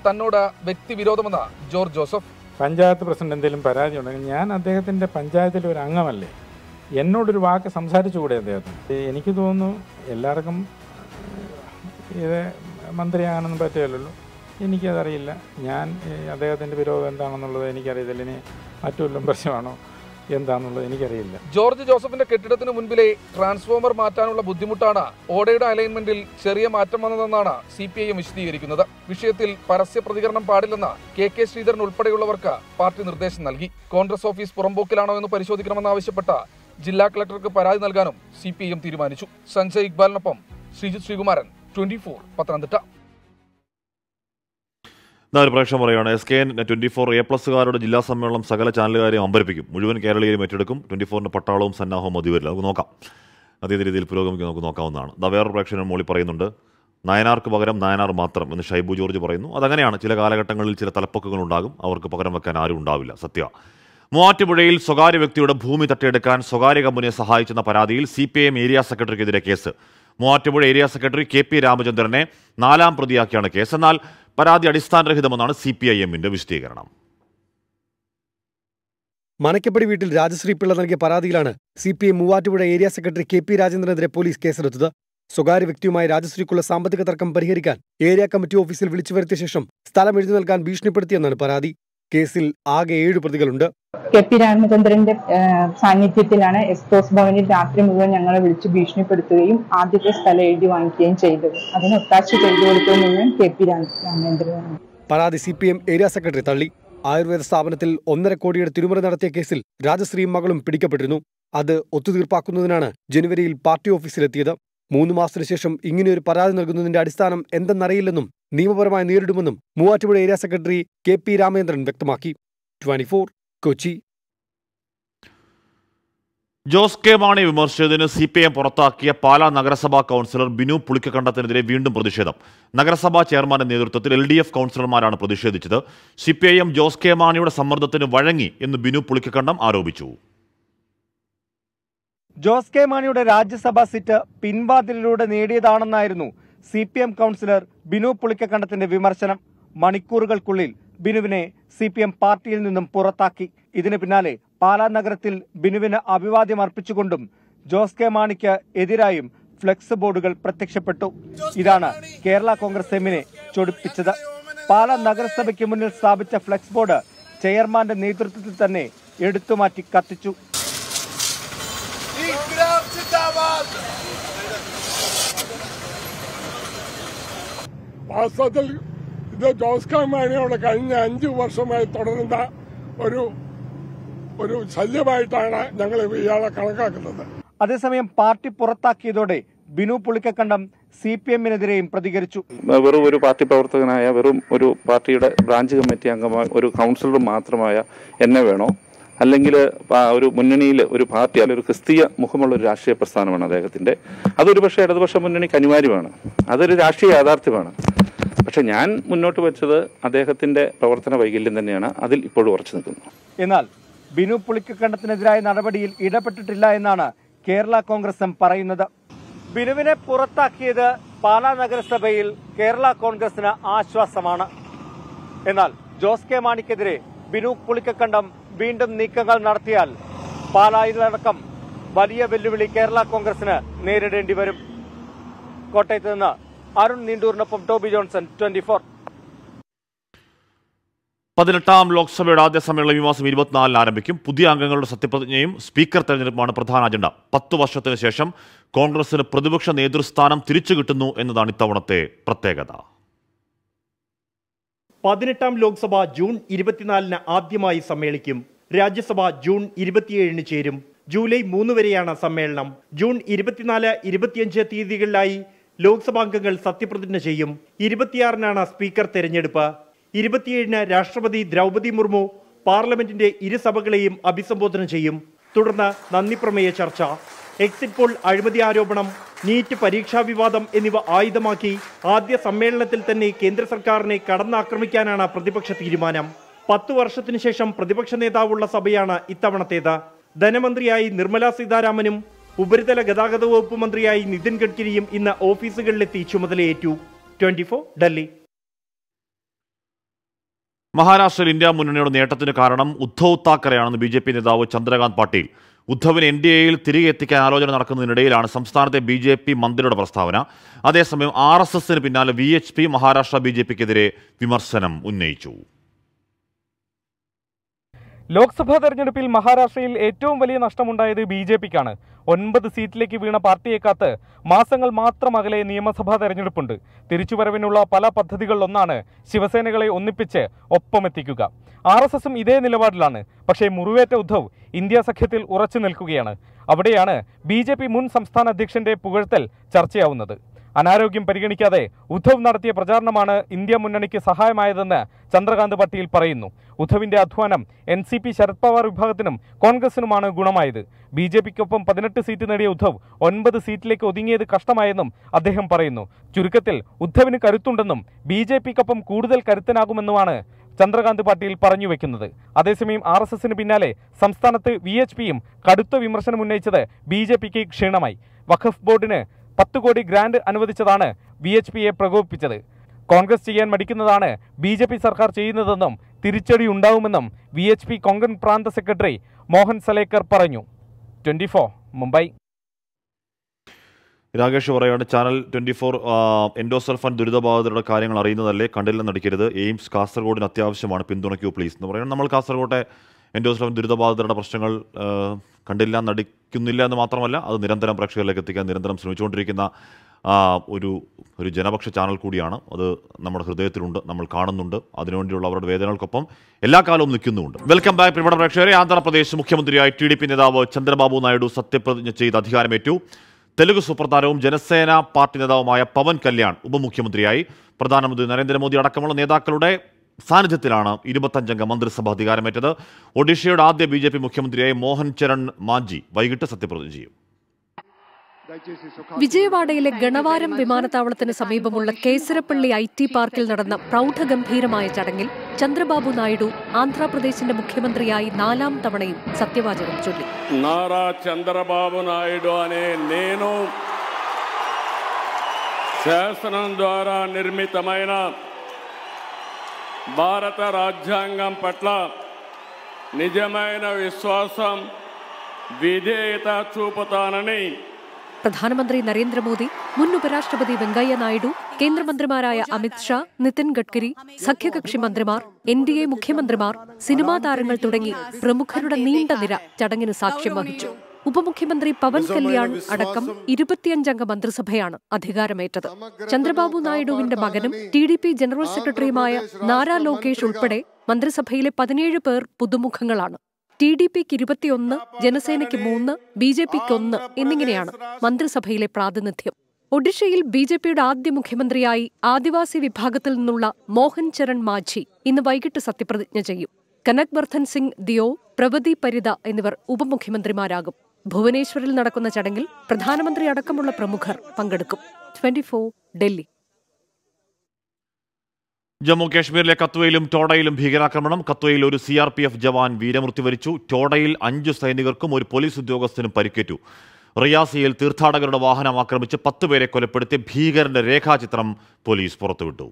തന്നോട് വ്യക്തിവിരോധമെന്ന് ജോർജ് ജോസഫ് പഞ്ചായത്ത് പ്രസിഡന്റ് എന്തെങ്കിലും പരാതി ഉണ്ടെങ്കിൽ ഞാൻ അദ്ദേഹത്തിന്റെ പഞ്ചായത്തിലെ ഒരു അംഗമല്ലേ എന്നോടൊരു വാക്ക് സംസാരിച്ചുകൂടെ അദ്ദേഹത്തിന് എനിക്ക് തോന്നുന്നു എല്ലാവർക്കും ഇത് മന്ത്രിയാകാനൊന്നും പറ്റുകയല്ലോ എനിക്കതറിയില്ല ഞാൻ അദ്ദേഹത്തിൻ്റെ വിരോധം എന്താണെന്നുള്ളത് എനിക്കറിയത്തില്ല ഇനി മറ്റു വല്ലതും പ്രശ്നമാണോ എന്താണെന്നുള്ളത് എനിക്കറിയില്ല ജോർജ് ജോസഫിന്റെ കെട്ടിടത്തിന് മുൻപിലെ ട്രാൻസ്ഫോമർ മാറ്റാനുള്ള ബുദ്ധിമുട്ടാണ് ഓടയുടെ അലൈൻമെന്റിൽ ചെറിയ മാറ്റം വന്നതെന്നാണ് സി പി ഐ വിശദീകരിക്കുന്നത് വിഷയത്തിൽ പരസ്യ പ്രതികരണം പാടില്ലെന്ന് കെ കെ ശ്രീധരൻ ഉൾപ്പെടെയുള്ളവർക്ക് പാർട്ടി നിർദ്ദേശം നൽകി കോൺഗ്രസ് ഓഫീസ് പുറമ്പോക്കിലാണോ എന്ന് ആവശ്യപ്പെട്ട ജില്ലാ കളക്ടർക്ക് പരാതി നൽകാനും സി തീരുമാനിച്ചു സഞ്ജയ് ഇക്ബാലിനൊപ്പം ശ്രീജിത് ശ്രീകുമാരൻ ട്വന്റി പത്തനംതിട്ട എന്നാ ഒരു പ്രേക്ഷകൻ പറയുകയാണ് S K N twenty four A പ്ലസ്സുകാരുടെ ജില്ലാ സമ്മേളനം സകല ചാനലുകാരെയും അമ്പരിപ്പിക്കും മുഴുവൻ കേരളീയരും ഏറ്റെടുക്കും ട്വൻറ്റി ഫോറിൻ്റെ പട്ടാളവും സന്നാഹവും മതി വരില്ല നമുക്ക് നോക്കാം അതേ രീതിയിൽ പുരോഗമിക്കും നമുക്ക് നോക്കാവുന്നതാണ് ദ വേറൊരു പ്രേക്ഷകൻ മോളി പറയുന്നുണ്ട് നയനാർക്ക് പകരം നയനാർ മാത്രം എന്ന് ഷൈബു ജോർജ് പറയുന്നു അതങ്ങനെയാണ് ചില കാലഘട്ടങ്ങളിൽ ചില ഉണ്ടാകും അവർക്ക് പകരം വെക്കാൻ ആരും ഉണ്ടാവില്ല സത്യ മൂവാറ്റുപുഴയിൽ സ്വകാര്യ വ്യക്തിയുടെ ഭൂമി തട്ടിയെടുക്കാൻ സ്വകാര്യ കമ്പനിയെ സഹായിച്ചെന്ന പരാതിയിൽ സി പി എം ഏരിയ സെക്രട്ടറിക്കെതിരെ case Muvattupuzha area secretary K P രാമചന്ദ്രനെ നാലാം പ്രതിയാക്കിയാണ് കേസ് എന്നാൽ പരാതി അടിസ്ഥാനരഹിതമെന്നാണ് സി പി ഐ എമ്മിന്റെ വിശദീകരണം മനക്കപ്പടി വീട്ടിൽ രാജശ്രീ പിള്ള നൽകിയ പരാതിയിലാണ് C P I Muvattupuzha area secretary K P രാജേന്ദ്രനെതിരെ പോലീസ് കേസെടുത്തത് സ്വകാര്യ വ്യക്തിയുമായി രാജശ്രീക്കുള്ള സാമ്പത്തിക തർക്കം പരിഹരിക്കാൻ ഏരിയ കമ്മിറ്റി ഓഫീസിൽ വിളിച്ചു വരുത്തിയ ശേഷം സ്ഥലം എഴുതി നൽകാൻ ഭീഷണിപ്പെടുത്തിയെന്നാണ് പരാതി കേസിൽ ആകെ ഏഴ് പ്രതികളുണ്ട് കെ പി രാമചന്ദ്രന്റെ സാന്നിധ്യത്തിലാണ് എക്സ്പോസ് ഭവനിൽ രാത്രി മുഴുവൻ ഞങ്ങളെ വിളിച്ചു ഭീഷണിപ്പെടുത്തുകയും ആദ്യത്തെ സ്ഥലം എഴുതി വാങ്ങിക്കുകയും ചെയ്തത് അതിന് ഒത്താശ ചെയ്തു കൊടുക്കുമെന്ന് കെ പി രാമചന്ദ്രനാണ് പരാതി C P M area secretary തള്ളി ആയുർവേദ സ്ഥാപനത്തിൽ ഒന്നര കോടിയുടെ തിരുമറി നടത്തിയ കേസിൽ രാജശ്രീയും മകളും പിടിക്കപ്പെട്ടിരുന്നു അത് ഒത്തുതീർപ്പാക്കുന്നതിനാണ് ജനുവരിയിൽ പാർട്ടി ഓഫീസിലെത്തിയത് മൂന്ന് മാസത്തിനു ശേഷം ഇങ്ങനെയൊരു പരാതി നൽകുന്നതിന്റെ അടിസ്ഥാനം എന്തെന്നറിയില്ലെന്നും നിയമപരമായി നേരിടുമെന്നും Muvattupuzha area secretary K P Ramachandran വ്യക്തമാക്കി twenty Kochi Jose K Mani വിമർശിച്ചതിന് സി പി എം പുറത്താക്കിയ പാലാ നഗരസഭാ കൗൺസിലർ ബിനു പുളിക്കണ്ടത്തിനെതിരെ വീണ്ടും പ്രതിഷേധം നഗരസഭാ ചെയർമാന്റെ നേതൃത്വത്തിൽ എൽ ഡി എഫ് കൗൺസിലർമാരാണ് പ്രതിഷേധിച്ചത് C P I M Jose K മാണിയുടെ സമ്മർദ്ദത്തിന് വഴങ്ങി എന്ന് ബിനു പുളിക്കണ്ടം ആരോപിച്ചു ജോസ് കെ മാണിയുടെ രാജ്യസഭാ സീറ്റ് പിൻവാതിലിലൂടെ നേടിയതാണെന്നായിരുന്നു C P M councillor Binu പുളിക്കക്കണ്ടത്തിന്റെ വിമർശനം മണിക്കൂറുകൾക്കുള്ളിൽ ബിനുവിനെ സി പി എം പാർട്ടിയിൽ നിന്നും പുറത്താക്കി ഇതിനു പിന്നാലെ പാലാ നഗരത്തിൽ ബിനുവിന് അഭിവാദ്യം അർപ്പിച്ചുകൊണ്ടും ജോസ് കെ മാണിക്ക് എതിരായും ഫ്ലെക്സ് ബോർഡുകൾ പ്രത്യക്ഷപ്പെട്ടു ഇതാണ് കേരള കോൺഗ്രസ് എമ്മിനെ ചൊടിപ്പിച്ചത് പാലാ നഗരസഭയ്ക്ക് മുന്നിൽ സ്ഥാപിച്ച ഫ്ലെക്സ് ബോർഡ് ചെയർമാന്റെ നേതൃത്വത്തിൽ തന്നെ എടുത്തുമാറ്റി കത്തിച്ചു വാസ്തവത്തിൽ ഇത് കെ മാണിയോട് കഴിഞ്ഞ അഞ്ചു വർഷമായി തുടരുന്ന ഒരു ഒരു ശല്യമായിട്ടാണ് ഞങ്ങൾ ഇയാളെ കണക്കാക്കുന്നത് അതേസമയം പാർട്ടി പുറത്താക്കിയതോടെ ബിനു പുളിക്കക്കണ്ടം സി പി എമ്മിനെതിരെയും പ്രതികരിച്ചു വെറും ഒരു പാർട്ടി പ്രവർത്തകനായ വെറും ഒരു പാർട്ടിയുടെ ബ്രാഞ്ച് കമ്മിറ്റി അംഗമായ ഒരു കൗൺസിലർ മാത്രമായ എന്നെ വേണോ അല്ലെങ്കിൽ ഒരു മുന്നണിയിൽ ഒരു പാർട്ടി അല്ലെങ്കിൽ ഒരു ക്രിസ്തീയ മുഖമുള്ള ഒരു രാഷ്ട്രീയ പ്രസ്ഥാനമാണ് അദ്ദേഹത്തിൻ്റെ അതൊരു പക്ഷേ ഇടതുപക്ഷ മുന്നണിക്ക് അനിവാര്യമാണ് അതൊരു രാഷ്ട്രീയ യാഥാർത്ഥ്യമാണ് പക്ഷെ ഞാൻ മുന്നോട്ട് വെച്ചത് അദ്ദേഹത്തിൻ്റെ പ്രവർത്തന വൈകല്യം തന്നെയാണ് അതിൽ ഇപ്പോഴും ഉറച്ചു നിൽക്കുന്നു എന്നാൽ ബിനു പുളിക്കണ്ടത്തിനെതിരായ നടപടിയിൽ ഇടപെട്ടിട്ടില്ല എന്നാണ് കേരള കോൺഗ്രസും പറയുന്നത് ബിനുവിനെ പുറത്താക്കിയത് പാലാ നഗരസഭയിൽ കേരള കോൺഗ്രസിന് ആശ്വാസമാണ് എന്നാൽ ജോസ് കെ മാണിക്കെതിരെ ബിനു പുളിക്കക്കണ്ടം വീണ്ടും നീക്കങ്ങൾ നടത്തിയാൽ പാലായിലടക്കം വലിയ വെല്ലുവിളി കേരള കോൺഗ്രസിന് നേരിടേണ്ടി വരും കോട്ടയത്ത് നിന്ന് അരുൺ നീണ്ടൂറിനൊപ്പം ടോബി ജോൺസൺ ട്വന്റി ഫോർ പതിനെട്ടാം ലോക്സഭയുടെ ആദ്യ സമ്മേളനം ഈ മാസം ഇരുപത്തിനാലിന് ആരംഭിക്കും പുതിയ അംഗങ്ങളുടെ സത്യപ്രതിജ്ഞയും സ്പീക്കർ തെരഞ്ഞെടുപ്പുമാണ് പ്രധാന അജണ്ട പത്ത് വർഷത്തിന് ശേഷം കോൺഗ്രസിന് പ്രതിപക്ഷ നേതൃസ്ഥാനം തിരിച്ചു കിട്ടുന്നു എന്നതാണ് ഇത്തവണത്തെ പ്രത്യേകത പതിനെട്ടാം ലോക്സഭ ജൂൺ ഇരുപത്തിനാലിന് ആദ്യമായി സമ്മേളിക്കും രാജ്യസഭ ജൂൺ ഇരുപത്തിയേഴിന് ചേരും ജൂലൈ മൂന്ന് വരെയാണ് സമ്മേളനം ജൂൺ ഇരുപത്തിനാല് ഇരുപത്തിയഞ്ച് തീയതികളിലായി ലോക്സഭാംഗങ്ങൾ സത്യപ്രതിജ്ഞ ചെയ്യും ഇരുപത്തിയാറിനാണ് സ്പീക്കർ തെരഞ്ഞെടുപ്പ് ഇരുപത്തിയേഴിന് രാഷ്ട്രപതി ദ്രൗപതി മുർമു പാർലമെന്റിന്റെ ഇരുസഭകളെയും അഭിസംബോധന ചെയ്യും തുടർന്ന് നന്ദിപ്രമേയ ചർച്ച എക്സിറ്റ് പോൾ അഴിമതി ആരോപണം നീറ്റ് പരീക്ഷാ വിവാദം എന്നിവ ആയുധമാക്കി ആദ്യ സമ്മേളനത്തിൽ തന്നെ കേന്ദ്ര സർക്കാരിനെ കടന്നാക്രമിക്കാനാണ് പ്രതിപക്ഷ തീരുമാനം പത്ത് വർഷത്തിനു ശേഷം പ്രതിപക്ഷ നേതാവുള്ള സഭയാണ് ഇത്തവണത്തേത് ധനമന്ത്രിയായി നിർമ്മല സീതാരാമനും ഉപരിതല ഗതാഗത വകുപ്പ് മന്ത്രിയായി നിതിൻ ഗഡ്കരിയും ഇന്ന് ഓഫീസുകളിലെത്തി ചുമതലയേറ്റു ട്വന്റി ഫോർ ഡൽഹി മഹാരാഷ്ട്രയിൽ ഇന്ത്യ മുന്നണിയുടെ നേട്ടത്തിന് കാരണം ഉദ്ധവ് താക്കറെയാണെന്ന് ബി ജെ പി നേതാവ് ചന്ദ്രകാന്ത് പാട്ടീൽ ഉദ്ധവിന് എൻ ഡി എയിൽ തിരികെ എത്തിക്കാൻ ആലോചന നടക്കുന്നതിനിടയിലാണ് സംസ്ഥാനത്തെ ബി ജെ പി മന്ത്രിയുടെ പ്രസ്താവന അതേസമയം ആർ എസ് എസിന് പിന്നാലെ V H P Maharashtra B J പിക്കെതിരെ വിമർശനം ഉന്നയിച്ചു ലോക്സഭാ തെരഞ്ഞെടുപ്പിൽ മഹാരാഷ്ട്രയിൽ ഏറ്റവും വലിയ നഷ്ടമുണ്ടായത് ബി ജെ പിക്കാണ് ഒൻപത് സീറ്റിലേക്ക് വീണ പാർട്ടിയെക്കാത്ത് മാസങ്ങൾ മാത്രം അകലെ നിയമസഭാ തെരഞ്ഞെടുപ്പുണ്ട് തിരിച്ചുവരവിനുള്ള പല പദ്ധതികളിലൊന്നാണ് ശിവസേനകളെ ഒന്നിപ്പിച്ച് ഒപ്പമെത്തിക്കുക ആർ എസ് എസും ഇതേ നിലപാടിലാണ് പക്ഷേ മുറിവേറ്റ ഉദ്ധവ് ഇന്ത്യ സഖ്യത്തിൽ ഉറച്ചു നിൽക്കുകയാണ് അവിടെയാണ് ബി മുൻ സംസ്ഥാന അധ്യക്ഷന്റെ പുകഴ്ത്തൽ ചർച്ചയാവുന്നത് അനാരോഗ്യം പരിഗണിക്കാതെ ഉദ്ധവ് നടത്തിയ പ്രചാരണമാണ് ഇന്ത്യ മുന്നണിക്ക് സഹായമായതെന്ന് ചന്ദ്രകാന്ത് പട്ടീൽ പറയുന്നു ഉദ്ധവിന്റെ അധ്വാനം N C P Sharad Pawar വിഭാഗത്തിനും കോൺഗ്രസിനുമാണ് ഗുണമായത് ബി ജെ പിക്കൊപ്പം പതിനെട്ട് സീറ്റ് നേടിയ ഉദ്ധവ് ഒൻപത് സീറ്റിലേക്ക് ഒതുങ്ങിയത് കഷ്ടമായെന്നും അദ്ദേഹം പറയുന്നു ചുരുക്കത്തിൽ ഉദ്ധവിന് കരുത്തുണ്ടെന്നും ബി ജെ പിക്കൊപ്പം കൂടുതൽ കരുത്തനാകുമെന്നുമാണ് ചന്ദ്രകാന്ത് പാട്ടീൽ പറഞ്ഞു വെക്കുന്നത് അതേസമയം ആർ എസ് എസിന് പിന്നാലെ സംസ്ഥാനത്ത് വി എച്ച് പിയും കടുത്ത വിമർശനം ഉന്നയിച്ചത് ബി ജെ പിക്ക് ക്ഷീണമായി വഖഫ് ബോർഡിന് പത്ത് കോടി ഗ്രാന്റ് അനുവദിച്ചതാണ് വി എച്ച് പിയെ പ്രകോപിപ്പിച്ചത് കോൺഗ്രസ് ചെയ്യാൻ മടിക്കുന്നതാണ് ബി ജെ പി സർക്കാർ ചെയ്യുന്നതെന്നും തിരിച്ചടി ഉണ്ടാവുമെന്നും വി എച്ച് പി കൊങ്കൺ പ്രാന്ത സെക്രട്ടറി മോഹൻ സലേക്കർ പറഞ്ഞു ട്വന്റി മുംബൈ രാകേഷ് പറയുകയാണ് ചാനൽ ട്വന്റി ഫോർ ഫണ്ട് ദുരിതബാധിതരുടെ കാര്യങ്ങൾ അറിയുന്നതല്ലേ കണ്ടില്ലെന്ന് നടിക്കരുത് എയിംസ് കാസർഗോഡിന് അത്യാവശ്യമാണ് പിന്തുണയ്ക്കൂ പ്ലീസ് എന്ന് പറയുന്നത് നമ്മൾ കാസർഗോട്ടെ എൻഡോസ്ലോം ദുരിതബാധിതരുടെ പ്രശ്നങ്ങൾ കണ്ടില്ല നടിക്കുന്നില്ല എന്ന് മാത്രമല്ല അത് നിരന്തരം പ്രേക്ഷകരിലേക്ക് എത്തിക്കാൻ നിരന്തരം ശ്രമിച്ചുകൊണ്ടിരിക്കുന്ന ഒരു ഒരു ജനപക്ഷ ചാനൽ കൂടിയാണ് അത് നമ്മുടെ ഹൃദയത്തിലുണ്ട് നമ്മൾ കാണുന്നുണ്ട് അതിനുവേണ്ടിയുള്ള അവരുടെ വേദനകൾക്കൊപ്പം എല്ലാ കാലവും നിൽക്കുന്നുമുണ്ട് വെൽക്കം ബാക്ക് പ്രിയപ്പെട്ട പ്രേക്ഷകരെ ആന്ധ്രാപ്രദേശ് മുഖ്യമന്ത്രിയായി ടി ഡി പി നേതാവ് ചന്ദ്രബാബു നായിഡു സത്യപ്രതിജ്ഞ ചെയ്ത് അധികാരമേറ്റു തെലുഗു സൂപ്രധാനവും ജനസേന പാർട്ടി നേതാവുമായ പവൻ കല്യാൺ ഉപമുഖ്യമന്ത്രിയായി പ്രധാനമന്ത്രി നരേന്ദ്രമോദി അടക്കമുള്ള നേതാക്കളുടെ സാന്നിധ്യത്തിലാണ് ഇരുപത്തഞ്ചംഗ മന്ത്രിസഭ അധികാരമേറ്റത് ഒഡീഷയുടെ ആദ്യ ബി ജെ പി മുഖ്യമന്ത്രിയായി മോഹൻ ചരൺ മാഞ്ചി വൈകിട്ട് സത്യപ്രതിജ്ഞ ചെയ്യും വിജയവാഡയിലെ ഗണവാരം വിമാനത്താവളത്തിന് സമീപമുള്ള കേസരപ്പള്ളി ഐ ടി പാർക്കിൽ നടന്ന പ്രൗഢഗംഭീരമായ ചടങ്ങിൽ ചന്ദ്രബാബു നായിഡു ആന്ധ്രാപ്രദേശിന്റെ മുഖ്യമന്ത്രിയായി നാലാം തവണയും സത്യവാചകം ചൊല്ലി ചന്ദ്രബാബു നായിഡു భారత రాజ్యాంగం పట్ల నిజమైన విశ్వాసం విధేయత చూపుతానని പ്രധാനമന്ത്രി നരേന്ദ്രമോദി മുൻ ഉപരാഷ്ട്രപതി വെങ്കയ്യ നായിഡു കേന്ദ്രമന്ത്രിമാരായ അമിത് ഷാ നിതിൻ ഗഡ്കരി സഖ്യകക്ഷി മന്ത്രിമാർ എൻ ഡി എ മുഖ്യമന്ത്രിമാർ സിനിമാ താരങ്ങൾ തുടങ്ങി പ്രമുഖരുടെ നീണ്ട നിര ചടങ്ങിന് സാക്ഷ്യം വഹിച്ചു ഉപമുഖ്യമന്ത്രി പവൻ കല്യാൺ അടക്കം ഇരുപത്തിയഞ്ചംഗ മന്ത്രിസഭയാണ് അധികാരമേറ്റത് ചന്ദ്രബാബു നായിഡുവിന്റെ മകനും ടി ഡി പി ജനറൽ സെക്രട്ടറിയുമായ നാരാ ലോകേഷ് ഉൾപ്പെടെ മന്ത്രിസഭയിലെ പതിനേഴ് പേർ പുതുമുഖങ്ങളാണ് ടി ഡി പിക്ക് ഇരുപത്തിയൊന്ന് ജനസേനയ്ക്ക് മൂന്ന് ബി ജെ പിക്ക് ഒന്ന് എന്നിങ്ങനെയാണ് മന്ത്രിസഭയിലെ പ്രാതിനിധ്യം ഒഡീഷയിൽ ബി ജെ പിയുടെ ആദ്യ മുഖ്യമന്ത്രിയായി ആദിവാസി വിഭാഗത്തിൽ നിന്നുള്ള മോഹൻ ചരൺ മാഝി ഇന്ന് വൈകിട്ട് സത്യപ്രതിജ്ഞ ചെയ്യും കനക് വർദ്ധൻ സിംഗ് ദിയോ പ്രവതി പരിത എന്നിവർ ഉപമുഖ്യമന്ത്രിമാരാകും ഭുവനേശ്വറിൽ നടക്കുന്ന ചടങ്ങിൽ പ്രധാനമന്ത്രി അടക്കമുള്ള പ്രമുഖർ പങ്കെടുക്കും ട്വന്റി ഫോർ ഡൽഹി ജമ്മു കാശ്മീരിലെ കത്വയിലും ടോഡയിലും ഭീകരാക്രമണം കത്വയിൽ ഒരു C R P F jawan വീരമൃത്യു വരിച്ചു ടോഡയിൽ അഞ്ച് സൈനികർക്കും ഒരു പോലീസ് ഉദ്യോഗസ്ഥനും പരിക്കേറ്റു റിയാസിയിൽ തീർത്ഥാടകരുടെ വാഹനം ആക്രമിച്ച് പത്ത് പേരെ കൊലപ്പെടുത്തി ഭീകരന്റെ രേഖാചിത്രം പോലീസ് പുറത്തുവിട്ടു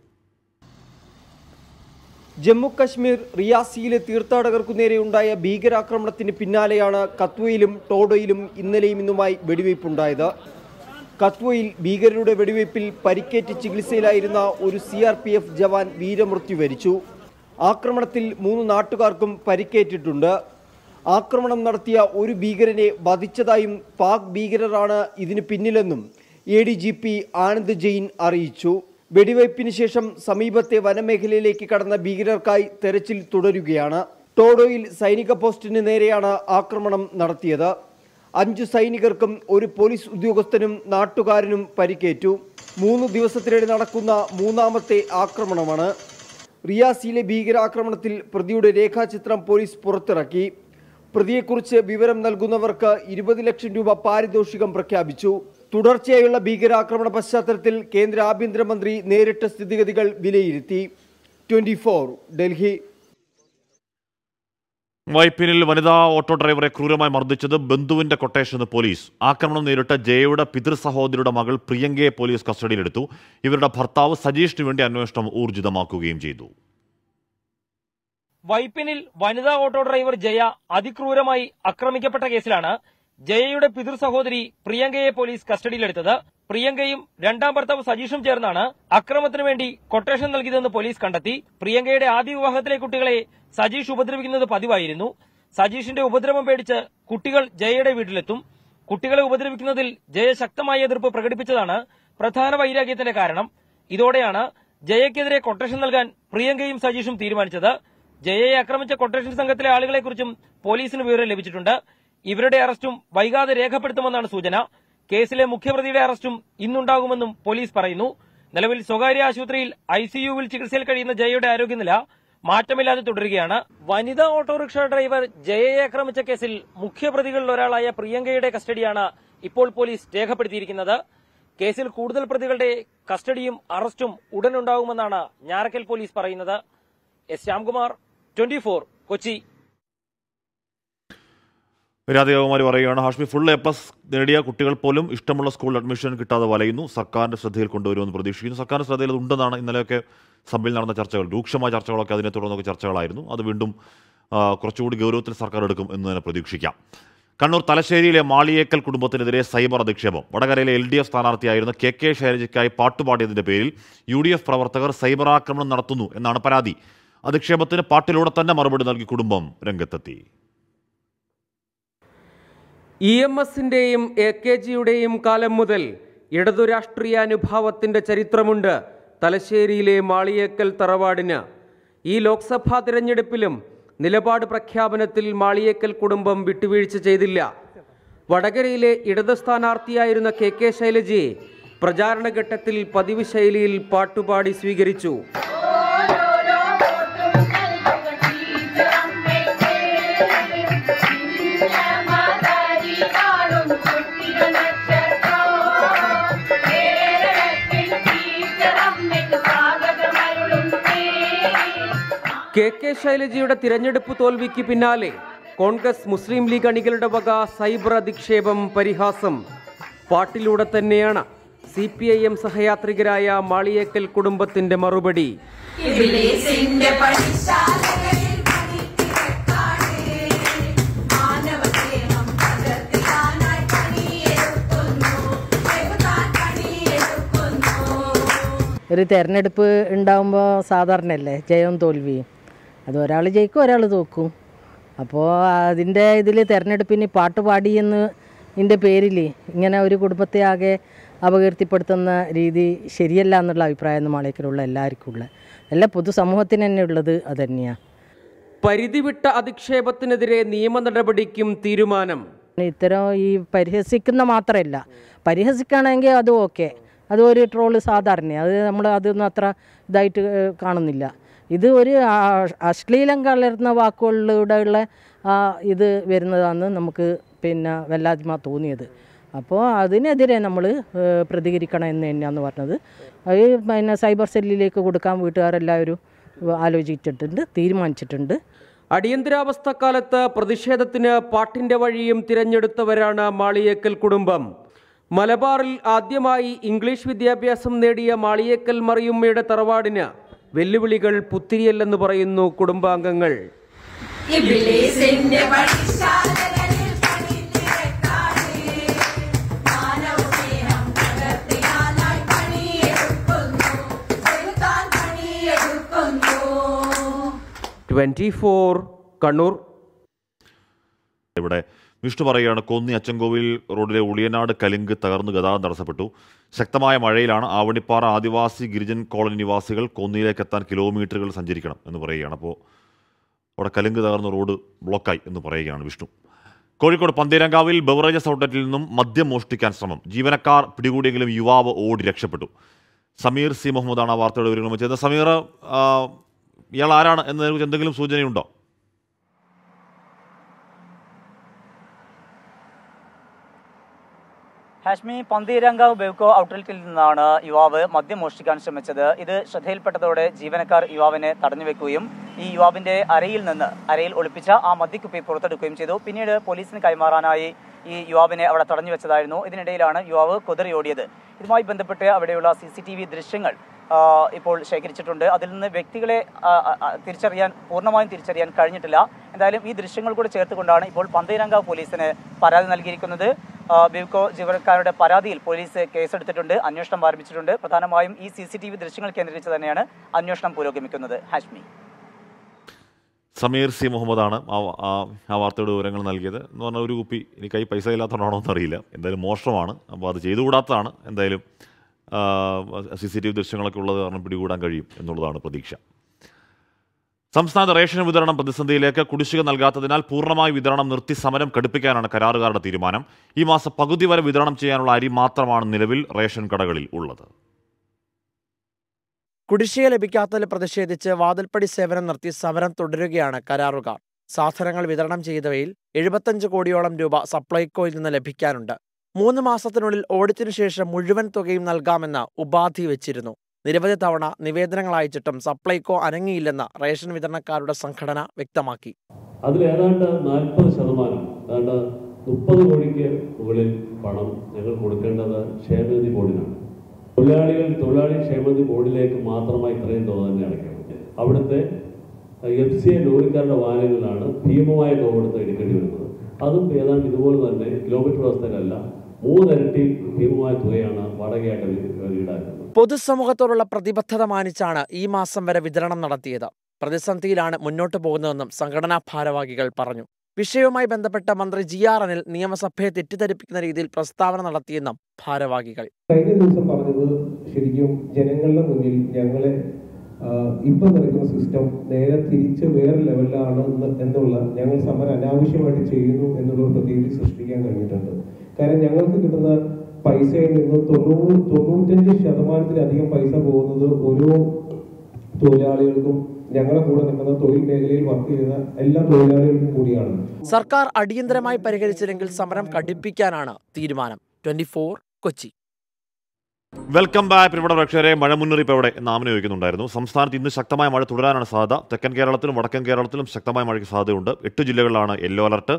ജമ്മു കശ്മീർ റിയാസിയിലെ തീർത്ഥാടകർക്കു നേരെയുണ്ടായ ഭീകരാക്രമണത്തിന് പിന്നാലെയാണ് കത്വയിലും ടോഡോയിലും ഇന്നലെയും ഇന്നുമായി വെടിവയ്പ്പുണ്ടായത് കത്വയിൽ ഭീകരരുടെ വെടിവയ്പിൽ പരിക്കേറ്റ് ചികിത്സയിലായിരുന്ന ഒരു C R P F jawan വീരമൃത്യു വരിച്ചു ആക്രമണത്തിൽ മൂന്ന് നാട്ടുകാർക്കും പരിക്കേറ്റിട്ടുണ്ട് ആക്രമണം നടത്തിയ ഒരു ഭീകരനെ വധിച്ചതായും പാക് ഭീകരരാണ് ഇതിന് പിന്നിലെന്നും A D G P Anand Jain അറിയിച്ചു വെടിവയ്പ്പിന് ശേഷം സമീപത്തെ വനമേഖലയിലേക്ക് കടന്ന ഭീകരർക്കായി തെരച്ചിൽ തുടരുകയാണ് ടോഡോയിൽ സൈനിക പോസ്റ്റിന് നേരെയാണ് ആക്രമണം നടത്തിയത് അഞ്ചു സൈനികർക്കും ഒരു പോലീസ് ഉദ്യോഗസ്ഥനും നാട്ടുകാരനും പരിക്കേറ്റു മൂന്ന് ദിവസത്തിനിടെ നടക്കുന്ന മൂന്നാമത്തെ ആക്രമണമാണ് റിയാസിയിലെ ഭീകരാക്രമണത്തിൽ പ്രതിയുടെ രേഖാചിത്രം പോലീസ് പുറത്തിറക്കി പ്രതിയെക്കുറിച്ച് വിവരം നൽകുന്നവർക്ക് ഇരുപത് ലക്ഷം രൂപ പാരിതോഷികം പ്രഖ്യാപിച്ചു തുടർച്ചയായുള്ള ഭീകരാക്രമണ പശ്ചാത്തലത്തിൽ കേന്ദ്ര ആഭ്യന്തരമന്ത്രി നേരിട്ട സ്ഥിതിഗതികൾ വിലയിരുത്തി ട്വന്റി ഡൽഹി വൈപ്പിനിൽ വനിതാ ഓട്ടോ ഡ്രൈവറെ ക്രൂരമായി മർദ്ദിച്ചത് ബന്ധുവിന്റെ കൊട്ടേഷന് പോലീസ് ആക്രമണം നേരിട്ട ജയയുടെ പിതൃസഹോദരിയുടെ മകൾ പ്രിയങ്കയെ പോലീസ് കസ്റ്റഡിയിലെടുത്തു ഇവരുടെ ഭർത്താവ് സജീഷിനു വേണ്ടി അന്വേഷണം ഊർജിതമാക്കുകയും ചെയ്തു വൈപ്പിനിൽ വനിതാ ഓട്ടോ ഡ്രൈവർ ജയ അതിക്രൂരമായി ആക്രമിക്കപ്പെട്ട കേസിലാണ് ജയയുടെ പിതൃ സഹോദരി പ്രിയങ്കയെ പോലീസ് കസ്റ്റഡിയിലെടുത്തത് പ്രിയങ്കയും രണ്ടാം ഭർത്താവ് സജീഷും ചേർന്നാണ് അക്രമത്തിനു വേണ്ടി കൊട്ടേഷൻ നൽകിയതെന്ന് പോലീസ് കണ്ടെത്തി പ്രിയങ്കയുടെ ആദ്യ വിവാഹത്തിലെ കുട്ടികളെ സജീഷ് ഉപദ്രവിക്കുന്നത് പതിവായിരുന്നു സജീഷിന്റെ ഉപദ്രവം പേടിച്ച് കുട്ടികൾ ജയയുടെ വീട്ടിലെത്തും കുട്ടികളെ ഉപദ്രവിക്കുന്നതിൽ ജയ ശക്തമായ എതിർപ്പ് പ്രകടിപ്പിച്ചതാണ് പ്രധാന വൈരാഗ്യത്തിന്റെ കാരണം ഇതോടെയാണ് ജയയ്ക്കെതിരെ കൊട്ടേഷൻ നൽകാൻ പ്രിയങ്കയും സജീഷും തീരുമാനിച്ചത് ജയയെ ആക്രമിച്ച കൊട്ടേഷൻ സംഘത്തിലെ ആളുകളെക്കുറിച്ചും പോലീസിന് വിവരം ലഭിച്ചിട്ടുണ്ട് ഇവരുടെ അറസ്റ്റും വൈകാതെ രേഖപ്പെടുത്തുമെന്നാണ് സൂചന കേസിലെ മുഖ്യപ്രതിയുടെ അറസ്റ്റും ഇന്നുണ്ടാകുമെന്നും പോലീസ് പറയുന്നു നിലവിൽ സ്വകാര്യ ആശുപത്രിയിൽ ഐസിയുവിൽ ചികിത്സയിൽ കഴിയുന്ന ജയയുടെ ആരോഗ്യനില മാറ്റമില്ലാതെ തുടരുകയാണ് വനിതാ ഓട്ടോറിക്ഷ ഡ്രൈവർ ജയയെ ആക്രമിച്ച കേസിൽ മുഖ്യപ്രതികളിൽ ഒരാളായ പ്രിയങ്കയുടെ കസ്റ്റഡിയാണ് ഇപ്പോൾ പോലീസ് രേഖപ്പെടുത്തിയിരിക്കുന്നത് കേസിൽ കൂടുതൽ പ്രതികളുടെ കസ്റ്റഡിയും അറസ്റ്റും ഉടനുണ്ടാകുമെന്നാണ് ഞാറക്കൽ പോലീസ് പറയുന്നത് എസ് ശ്യാംകുമാർ ട്വന്റി കൊച്ചി രാധികകുമാരി പറയുകയാണ് ഹാഷ്മി ഫുൾ എ പ്ലസ് നേടിയ കുട്ടികൾ പോലും ഇഷ്ടമുള്ള സ്കൂളിൽ അഡ്മിഷൻ കിട്ടാതെ വലയുന്നു സർക്കാരിൻ്റെ ശ്രദ്ധയിൽ കൊണ്ടുവരുമെന്ന് പ്രതീക്ഷിക്കുന്നു സർക്കാരിൻ്റെ ശ്രദ്ധയിൽ ഉണ്ടെന്നാണ് ഇന്നലെയൊക്കെ സഭയിൽ നടന്ന ചർച്ചകൾ രൂക്ഷമായ ചർച്ചകളൊക്കെ അതിനെ തുടർന്നൊക്കെ ചർച്ചകളായിരുന്നു അത് വീണ്ടും കുറച്ചുകൂടി ഗൗരവത്തിൽ സർക്കാർ എടുക്കും എന്ന് തന്നെ പ്രതീക്ഷിക്കാം കണ്ണൂർ തലശ്ശേരിയിലെ മാളിയേക്കൽ കുടുംബത്തിനെതിരെ സൈബർ അധിക്ഷേപം വടകരയിലെ എൽ ഡി എഫ് സ്ഥാനാർത്ഥിയായിരുന്ന കെ കെ ശൈലജയ്ക്കായി പാട്ടുപാടിയതിൻ്റെ പേരിൽ യു ഡി എഫ് പ്രവർത്തകർ സൈബർ ആക്രമണം നടത്തുന്നു എന്നാണ് പരാതി അധിക്ഷേപത്തിന് പാട്ടിലൂടെ തന്നെ മറുപടി നൽകി കുടുംബം രംഗത്തെത്തി ഇ എം എസിൻ്റെയും എ കെ ജിയുടെയും കാലം മുതൽ ഇടതു രാഷ്ട്രീയാനുഭാവത്തിൻ്റെ ചരിത്രമുണ്ട് തലശ്ശേരിയിലെ മാളിയേക്കൽ തറവാടിന് ഈ ലോക്സഭാ തിരഞ്ഞെടുപ്പിലും നിലപാട് പ്രഖ്യാപനത്തിൽ മാളിയേക്കൽ കുടുംബം വിട്ടുവീഴ്ച ചെയ്തില്ല വടകരയിലെ ഇടത് സ്ഥാനാർത്ഥിയായിരുന്ന കെ കെ ശൈലജയെ പ്രചാരണഘട്ടത്തിൽ പതിവ് ശൈലിയിൽ പാട്ടുപാടി സ്വീകരിച്ചു കെ കെ ശൈലജയുടെ തിരഞ്ഞെടുപ്പ് തോൽവിക്ക് പിന്നാലെ കോൺഗ്രസ് മുസ്ലിം ലീഗ് അണികളുടെ വക സൈബർ അധിക്ഷേപം പരിഹാസം പാട്ടിലൂടെ തന്നെയാണ് സി പി ഐ എം സഹയാത്രികരായ മാളിയേക്കൽ കുടുംബത്തിന്റെ മറുപടി ഒരു തെരഞ്ഞെടുപ്പ് ഉണ്ടാകുമ്പോൾ സാധാരണയല്ലേ ജയവും തോൽവിയും അത് ഒരാൾ ജയിക്കും ഒരാൾ തോക്കും അപ്പോൾ അതിൻ്റെ ഇതിൽ തിരഞ്ഞെടുപ്പിന് പാട്ട് പാടി എന്ന് ഇതിൻ്റെ പേരിൽ ഇങ്ങനെ ഒരു കുടുംബത്തെ ആകെ അപകീർത്തിപ്പെടുത്തുന്ന രീതി ശരിയല്ല എന്നുള്ള അഭിപ്രായം ആളേക്കുള്ള എല്ലാവർക്കും ഉള്ള എല്ലാ പൊതുസമൂഹത്തിന് തന്നെ ഉള്ളത് അതുതന്നെയാണ് പരിധിവിട്ട അധിക്ഷേപത്തിനെതിരെ നിയമ നടപടിക്കും തീരുമാനം ഇത്തരം ഈ പരിഹസിക്കുന്ന മാത്രമല്ല പരിഹസിക്കുകയാണെങ്കിൽ അത് ഓക്കെ അത് ഒരു ട്രോള് സാധാരണ അത് നമ്മൾ അതൊന്നും അത്ര ഇതായിട്ട് കാണുന്നില്ല ഇത് ഒരു അശ്ലീലം കലർന്ന വാക്കുകളിലൂടെയുള്ള ഇത് വരുന്നതാണ് നമുക്ക് പിന്നെ വല്ലാജ്മ തോന്നിയത് അപ്പോൾ അതിനെതിരെ നമ്മൾ പ്രതികരിക്കണം എന്ന് തന്നെയാന്ന് പറഞ്ഞത് അത് പിന്നെ സൈബർ സെല്ലിലേക്ക് കൊടുക്കാൻ വീട്ടുകാരെല്ലാവരും ആലോചിച്ചിട്ടുണ്ട് തീരുമാനിച്ചിട്ടുണ്ട് അടിയന്തരാവസ്ഥ കാലത്ത് പ്രതിഷേധത്തിന് പാട്ടിൻ്റെ വഴിയും തിരഞ്ഞെടുത്തവരാണ് മാളിയേക്കൽ കുടുംബം മലബാറിൽ ആദ്യമായി ഇംഗ്ലീഷ് വിദ്യാഭ്യാസം നേടിയ മാളിയേക്കൽ മറിയുമ്മയുടെ തറവാടിന് വെല്ലുവിളികൾ പുത്തിരിയല്ലെന്ന് പറയുന്നു കുടുംബാംഗങ്ങൾ ഇവിടെ വിഷ്ണു പറയുകയാണ് കോന്നി അച്ചൻകോവിൽ റോഡിലെ ഉളിയനാട് കലിങ്ക് തകർന്ന് ഗതാഗതം തടസ്സപ്പെട്ടു ശക്തമായ മഴയിലാണ് ആവണിപ്പാറ ആദിവാസി ഗിരിജൻ കോളനി നിവാസികൾ കോന്നിയിലേക്ക് എത്താൻ കിലോമീറ്ററുകൾ സഞ്ചരിക്കണം എന്ന് പറയുകയാണ് അപ്പോൾ അവിടെ കലുങ്ക് തകർന്ന റോഡ് ബ്ലോക്കായി എന്ന് പറയുകയാണ് വിഷ്ണു കോഴിക്കോട് പന്തീരങ്കാവിൽ ബവറേജസ് ഔട്ട്ലെറ്റിൽ നിന്നും മദ്യം മോഷ്ടിക്കാൻ ശ്രമം ജീവനക്കാർ പിടികൂടിയെങ്കിലും യുവാവ് ഓടി രക്ഷപ്പെട്ടു സമീർ സി മുഹമ്മദാണ് ആ വാർത്തയുടെ വിവരങ്ങൾ വെച്ചത് സമീർ ഇയാൾ ആരാണ് എന്നതിനെക്കുറിച്ച് എന്തെങ്കിലും സൂചനയുണ്ടോ ഹാഷ്മി പന്തീരങ്കാവ് ബെവ്കോ ഔട്ട്ലെറ്റിൽ നിന്നാണ് യുവാവ് മദ്യം മോഷ്ടിക്കാൻ ശ്രമിച്ചത് ഇത് ശ്രദ്ധയിൽപ്പെട്ടതോടെ ജീവനക്കാർ യുവാവിനെ തടഞ്ഞു വെക്കുകയും ഈ യുവാവിന്റെ അരയിൽ നിന്ന് അരയിൽ ഒളിപ്പിച്ച ആ മദ്യക്കുപ്പി പുറത്തെടുക്കുകയും ചെയ്തു പിന്നീട് പോലീസിന് കൈമാറാനായി ഈ യുവാവിനെ അവിടെ തടഞ്ഞു വെച്ചതായിരുന്നു ഇതിനിടയിലാണ് യുവാവ് കുതിരയോടിയത് ഇതുമായി ബന്ധപ്പെട്ട് അവിടെയുള്ള സി സി ടി വി ദൃശ്യങ്ങൾ ഇപ്പോൾ ശേഖരിച്ചിട്ടുണ്ട് അതിൽ നിന്ന് വ്യക്തികളെ തിരിച്ചറിയാൻ പൂർണ്ണമായും തിരിച്ചറിയാൻ കഴിഞ്ഞിട്ടില്ല എന്തായാലും ഈ ദൃശ്യങ്ങൾ കൂടെ ചേർത്തുകൊണ്ടാണ് ഇപ്പോൾ പന്തീരങ്ക പോലീസിന് പരാതി നൽകിയിരിക്കുന്നത് ബിവ്കോ ജീവനക്കാരുടെ പരാതിയിൽ പോലീസ് കേസെടുത്തിട്ടുണ്ട് അന്വേഷണം ആരംഭിച്ചിട്ടുണ്ട് പ്രധാനമായും ഈ സി സി ടി വി ദൃശ്യങ്ങൾ കേന്ദ്രീകരിച്ച് തന്നെയാണ് അന്വേഷണം പുരോഗമിക്കുന്നത് ഹാഷ്മി സമീർ സി മുഹമ്മദാണ് ആ വാർത്തയുടെ വിവരങ്ങൾ നൽകിയത് എന്ന് പറഞ്ഞാൽ ഒരു കുപ്പി ഇനി കൈ പൈസ ഇല്ലാത്തതുകൊണ്ടാണോ അറിയില്ല എന്തായാലും മോഷണമാണ് അപ്പോൾ അത് ചെയ്തുകൂടാത്തതാണ് എന്തായാലും സി സി ടി വി ദൃശ്യങ്ങളൊക്കെ ഉള്ളത് കാരണം പിടികൂടാൻ കഴിയും എന്നുള്ളതാണ് പ്രതീക്ഷ സംസ്ഥാന റേഷൻ വിതരണം പ്രതിസന്ധിയിലേക്ക് കുടിശ്ശിക നൽകാത്തതിനാൽ പൂർണ്ണമായി വിതരണം നിർത്തി സമരം കടുപ്പിക്കാനാണ് കരാറുകാരുടെ തീരുമാനം ഈ മാസം പകുതി വരെ വിതരണം ചെയ്യാനുള്ള അരി മാത്രമാണ് നിലവിൽ റേഷൻ കടകളിൽ ഉള്ളത് കുടിശ്ശിക ലഭിക്കാത്തതിൽ പ്രതിഷേധിച്ച് വാതിൽപ്പടി സേവനം നിർത്തി സമരം തുടരുകയാണ് കരാറുകാർ സാധനങ്ങൾ വിതരണം ചെയ്തവയിൽ എഴുപത്തഞ്ച് കോടിയോളം രൂപ സപ്ലൈകോയിൽ നിന്ന് ലഭിക്കാനുണ്ട് മൂന്ന് മാസത്തിനുള്ളിൽ ഓഡിറ്റിനു ശേഷം മുഴുവൻ തുകയും നൽകാമെന്ന് ഉപാധി വെച്ചിരുന്നു നിരവധി തവണ നിവേദനങ്ങൾ അയച്ചിട്ടും സപ്ലൈകോ അനങ്ങിയില്ലെന്ന് റേഷൻ വിതരണക്കാരുടെ സംഘടന വ്യക്തമാക്കി അതിൽ ഏതാണ്ട് നാൽപ്പത് ശതമാനം ഏതാണ്ട് മുപ്പത് കോടിക്ക് മുകളിൽ പണം ഞങ്ങൾ കൊടുക്കേണ്ടത് ക്ഷേമനിധി ബോർഡിനാണ് തൊഴിലാളികൾ തൊഴിലാളി ക്ഷേമനിധി ബോർഡിലേക്ക് മാത്രമായി ഇത്രയും തുക തന്നെ അടയ്ക്കണം അവിടുത്തെ എഫ് സി ഐ ലോറിക്കാരുടെ വാഹനങ്ങളിലാണ് ഭീമമായ തുക കൊടുത്ത് എടുക്കേണ്ടി വരുന്നത് അതും ഏതാണ്ട് ഇതുപോലെ തന്നെ കിലോമീറ്റർ വ്യവസ്ഥയിലല്ല മൂന്നിരട്ടി ഭീമമായ തുകയാണ് വാടകയായിട്ട് ഈടാക്കുന്നത് പൊതുസമൂഹത്തോടുള്ള പ്രതിബദ്ധത മാനിച്ചാണ് ഈ മാസം വരെ വിതരണം നടത്തിയത് പ്രതിസന്ധിയിലാണ് മുന്നോട്ടു പോകുന്നതെന്നും സംഘടനാ ഭാരവാഹികൾ പറഞ്ഞു വിഷയവുമായി ബന്ധപ്പെട്ട മന്ത്രി ജി ആർ അനിൽ നിയമസഭയെ തെറ്റിദ്ധരിപ്പിക്കുന്ന രീതിയിൽ പ്രസ്താവന നടത്തിയെന്നും ഭാരവാഹികൾ കഴിഞ്ഞ ദിവസം പറഞ്ഞത് ശരിക്കും ജനങ്ങളുടെ മുന്നിൽ ഞങ്ങളെ ഇപ്പൊ നടക്കുന്ന സിസ്റ്റം നേരെ തിരിച്ച് വേറെ ലെവലിലാണ് എന്നുള്ള ഞങ്ങൾ സമരം അനാവശ്യമായിട്ട് ചെയ്യുന്നു എന്നുള്ള പ്രതീതി സൃഷ്ടിക്കാൻ കഴിഞ്ഞിട്ടുണ്ട് കാരണം ഞങ്ങൾക്ക് കിട്ടുന്ന പൈസയിൽ നിന്ന് തൊണ്ണൂറ് തൊണ്ണൂറ്റഞ്ച് ശതമാനത്തിലധികം പൈസ പോകുന്നത് ഓരോ തൊഴിലാളികൾക്കും ഞങ്ങളുടെ കൂടെ നിൽക്കുന്ന തൊഴിൽ മേഖലയിൽ വർക്ക് ചെയ്യുന്ന എല്ലാ തൊഴിലാളികൾക്കും കൂടിയാണ് സർക്കാർ അടിയന്തരമായി പരിഹരിച്ചില്ലെങ്കിൽ സമരം കടുപ്പിക്കാനാണ് തീരുമാനം ട്വന്റി കൊച്ചി വെൽക്കം ബാക്ക് ഇവിടെ പ്രേക്ഷകരെ മഴ മുന്നറിയിപ്പ് എവിടെ എന്ന് ആമന ചോദിക്കുന്നുണ്ടായിരുന്നു സംസ്ഥാനത്ത് ഇന്ന് ശക്തമായ മഴ തുടരാനാണ് സാധ്യത തെക്കൻ കേരളത്തിലും വടക്കൻ കേരളത്തിലും ശക്തമായ മഴയ്ക്ക് സാധ്യതയുണ്ട് എട്ട് ജില്ലകളിലാണ് യെല്ലോ അലർട്ട്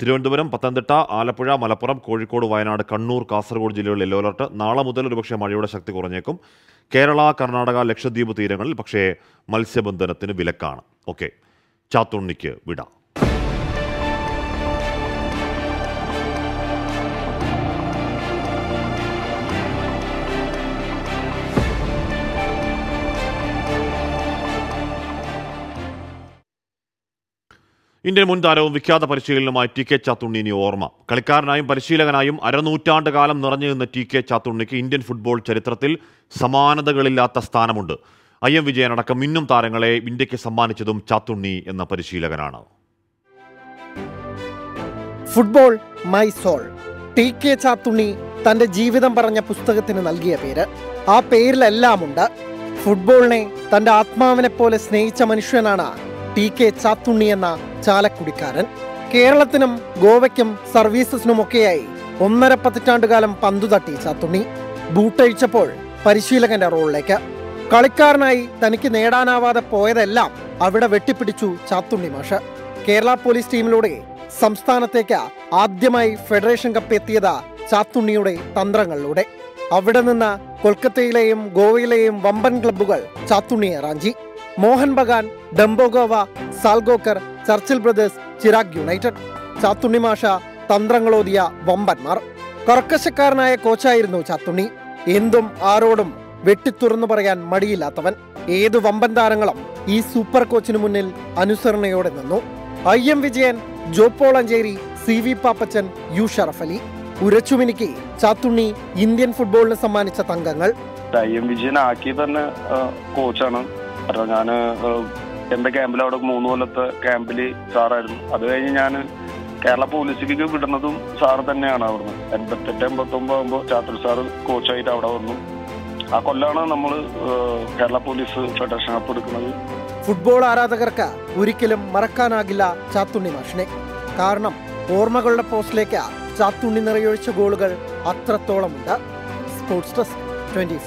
തിരുവനന്തപുരം പത്തനംതിട്ട ആലപ്പുഴ മലപ്പുറം കോഴിക്കോട് വയനാട് കണ്ണൂർ കാസർഗോഡ് ജില്ലകളിൽ യെല്ലോ അലർട്ട് നാളെ മുതൽ ഒരുപക്ഷെ മഴയുടെ ശക്തി കുറഞ്ഞേക്കും കേരള കർണാടക ലക്ഷദ്വീപ് തീരങ്ങളിൽ പക്ഷേ മത്സ്യബന്ധനത്തിന് വിലക്കാണ് ഓക്കെ ചാത്തുണ്ണിക്ക് വിടാം ഇന്ത്യൻ മുൻ താരവും വിഖ്യാത പരിശീലനവുമായ ടി കെ ചാത്തുണ്ണിനി ഓർമ്മ കളിക്കാരനായും പരിശീലകനായും അരനൂറ്റാണ്ട് കാലം നിറഞ്ഞു നിന്ന ടി കെ ചാത്തുണ്ണിക്ക് ഇന്ത്യൻ ഫുട്ബോൾ ചരിത്രത്തിൽ സമാനതകളില്ലാത്ത സ്ഥാനമുണ്ട് ഐ എം വിജയനടക്കം ഇന്നും താരങ്ങളെ ഇന്ത്യക്ക് സമ്മാനിച്ചതും ചാത്തുണ്ണി എന്ന പരിശീലകനാണ് football my soul T K Chathunni തന്റെ ജീവിതം പറഞ്ഞ പുസ്തകത്തിന് നൽകിയ പേര് ആ പേരിലെല്ലാമുണ്ട് ഫുട്ബോളിനെ തന്റെ ആത്മാവിനെ പോലെ സ്നേഹിച്ച മനുഷ്യനാണ് ടി കെ ചാത്തുണ്ണി എന്ന ചാലക്കുടിക്കാരൻ കേരളത്തിനും ഗോവയ്ക്കും സർവീസസിനുമൊക്കെയായി ഒന്നര പതിറ്റാണ്ടുകാലം പന്തു തട്ടി ചാത്തുണ്ണി ബൂട്ടഴിച്ചപ്പോൾ പരിശീലകന്റെ റോളിലേക്ക് കളിക്കാരനായി തനിക്ക് നേടാനാവാതെ പോയതെല്ലാം അവിടെ വെട്ടിപ്പിടിച്ചു ചാത്തുണ്ണി മാഷ് കേരള പോലീസ് ടീമിലൂടെ സംസ്ഥാനത്തേക്ക് ആദ്യമായി ഫെഡറേഷൻ കപ്പ് എത്തിയത് ചാത്തുണ്ണിയുടെ തന്ത്രങ്ങളിലൂടെ അവിടെ നിന്ന് കൊൽക്കത്തയിലെയും ഗോവയിലെയും വമ്പൻ ക്ലബ്ബുകൾ ചാത്തുണ്ണിയെ റാഞ്ചി മോഹൻ ബഗാൻ ഡംബോഗോവ Salgaocar Churchill Brothers Chirag United ചാത്തുണ്ണിമാഷ തന്ത്രങ്ങളോതിയ വമ്പന്മാർ കർക്കശക്കാരനായ കോച്ചായിരുന്നു ചാത്തുണ്ണി എന്തും ആരോടും വെട്ടിത്തുറന്നു പറയാൻ മടിയില്ലാത്തവൻ ഏത് വമ്പൻ താരങ്ങളും ഈ സൂപ്പർ കോച്ചിനു മുന്നിൽ അനുസരണയോടെ നിന്നു ഐ എം വിജയൻ ജോപ്പോളഞ്ചേരി C V Pappachan U Sharaf Ali ഉരച്ചുമിനിക്ക് ചാത്തുണ്ണി ഇന്ത്യൻ ഫുട്ബോളിന് സമ്മാനിച്ച തങ്കങ്ങൾ ഐ എം വിജയൻ ആക്കി തന്നെ കോച്ചാണ് കാരണം ഞാൻ എന്റെ ക്യാമ്പിൽ അവിടെ മൂന്ന് കൊല്ലത്തെ ക്യാമ്പിൽ സാറായിരുന്നു അത് കഴിഞ്ഞ് ഞാൻ കേരള പോലീസിലേക്ക് വിടുന്നതും സാറ് തന്നെയാണ് അവിടുന്ന് എൺപത്തെട്ട് ഒമ്പത് ആകുമ്പോൾ ചാത്തൽ സാറ് കോച്ചായിട്ട് അവിടെ വന്നു ആ കൊല്ലാണ് നമ്മൾ കേരള പോലീസ് ഫെഡറേഷൻ കപ്പ് എടുക്കുന്നത് ഫുട്ബോൾ ആരാധകർക്ക് ഒരിക്കലും മറക്കാനാകില്ല ചാത്തുണ്ണി മാഷിനെ കാരണം ഓർമ്മകളുടെ പോസ്റ്റിലേക്ക് ചാത്തുണ്ണി നിറയൊഴിച്ച ഗോളുകൾ അത്രത്തോളമുണ്ട് sports desk twenty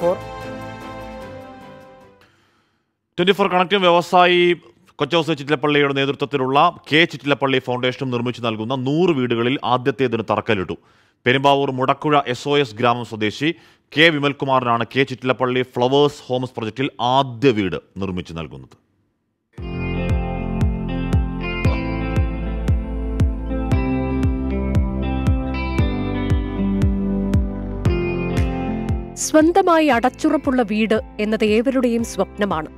twenty four കണക്റ്റും വ്യവസായി കൊച്ചോസ് ചിറ്റിലപ്പള്ളിയുടെ നേതൃത്വത്തിലുള്ള കെ ചിറ്റിലപ്പള്ളി ഫൗണ്ടേഷനും നിർമ്മിച്ചു നൽകുന്ന നൂറ് വീടുകളിൽ ആദ്യത്തേതിന് തറക്കല്ലിട്ടു Perumbavoor Mudakkuzha S O S ഗ്രാമം സ്വദേശി കെ വിമൽകുമാറിനാണ് കെ ചിറ്റിലപ്പള്ളി ഫ്ലവേഴ്സ് ഹോംസ് പ്രൊജക്റ്റിൽ ആദ്യ വീട് നിർമ്മിച്ചു നൽകുന്നത് സ്വന്തമായി അടച്ചുറപ്പുള്ള വീട് എന്നത് ഏവരുടെയും സ്വപ്നമാണ്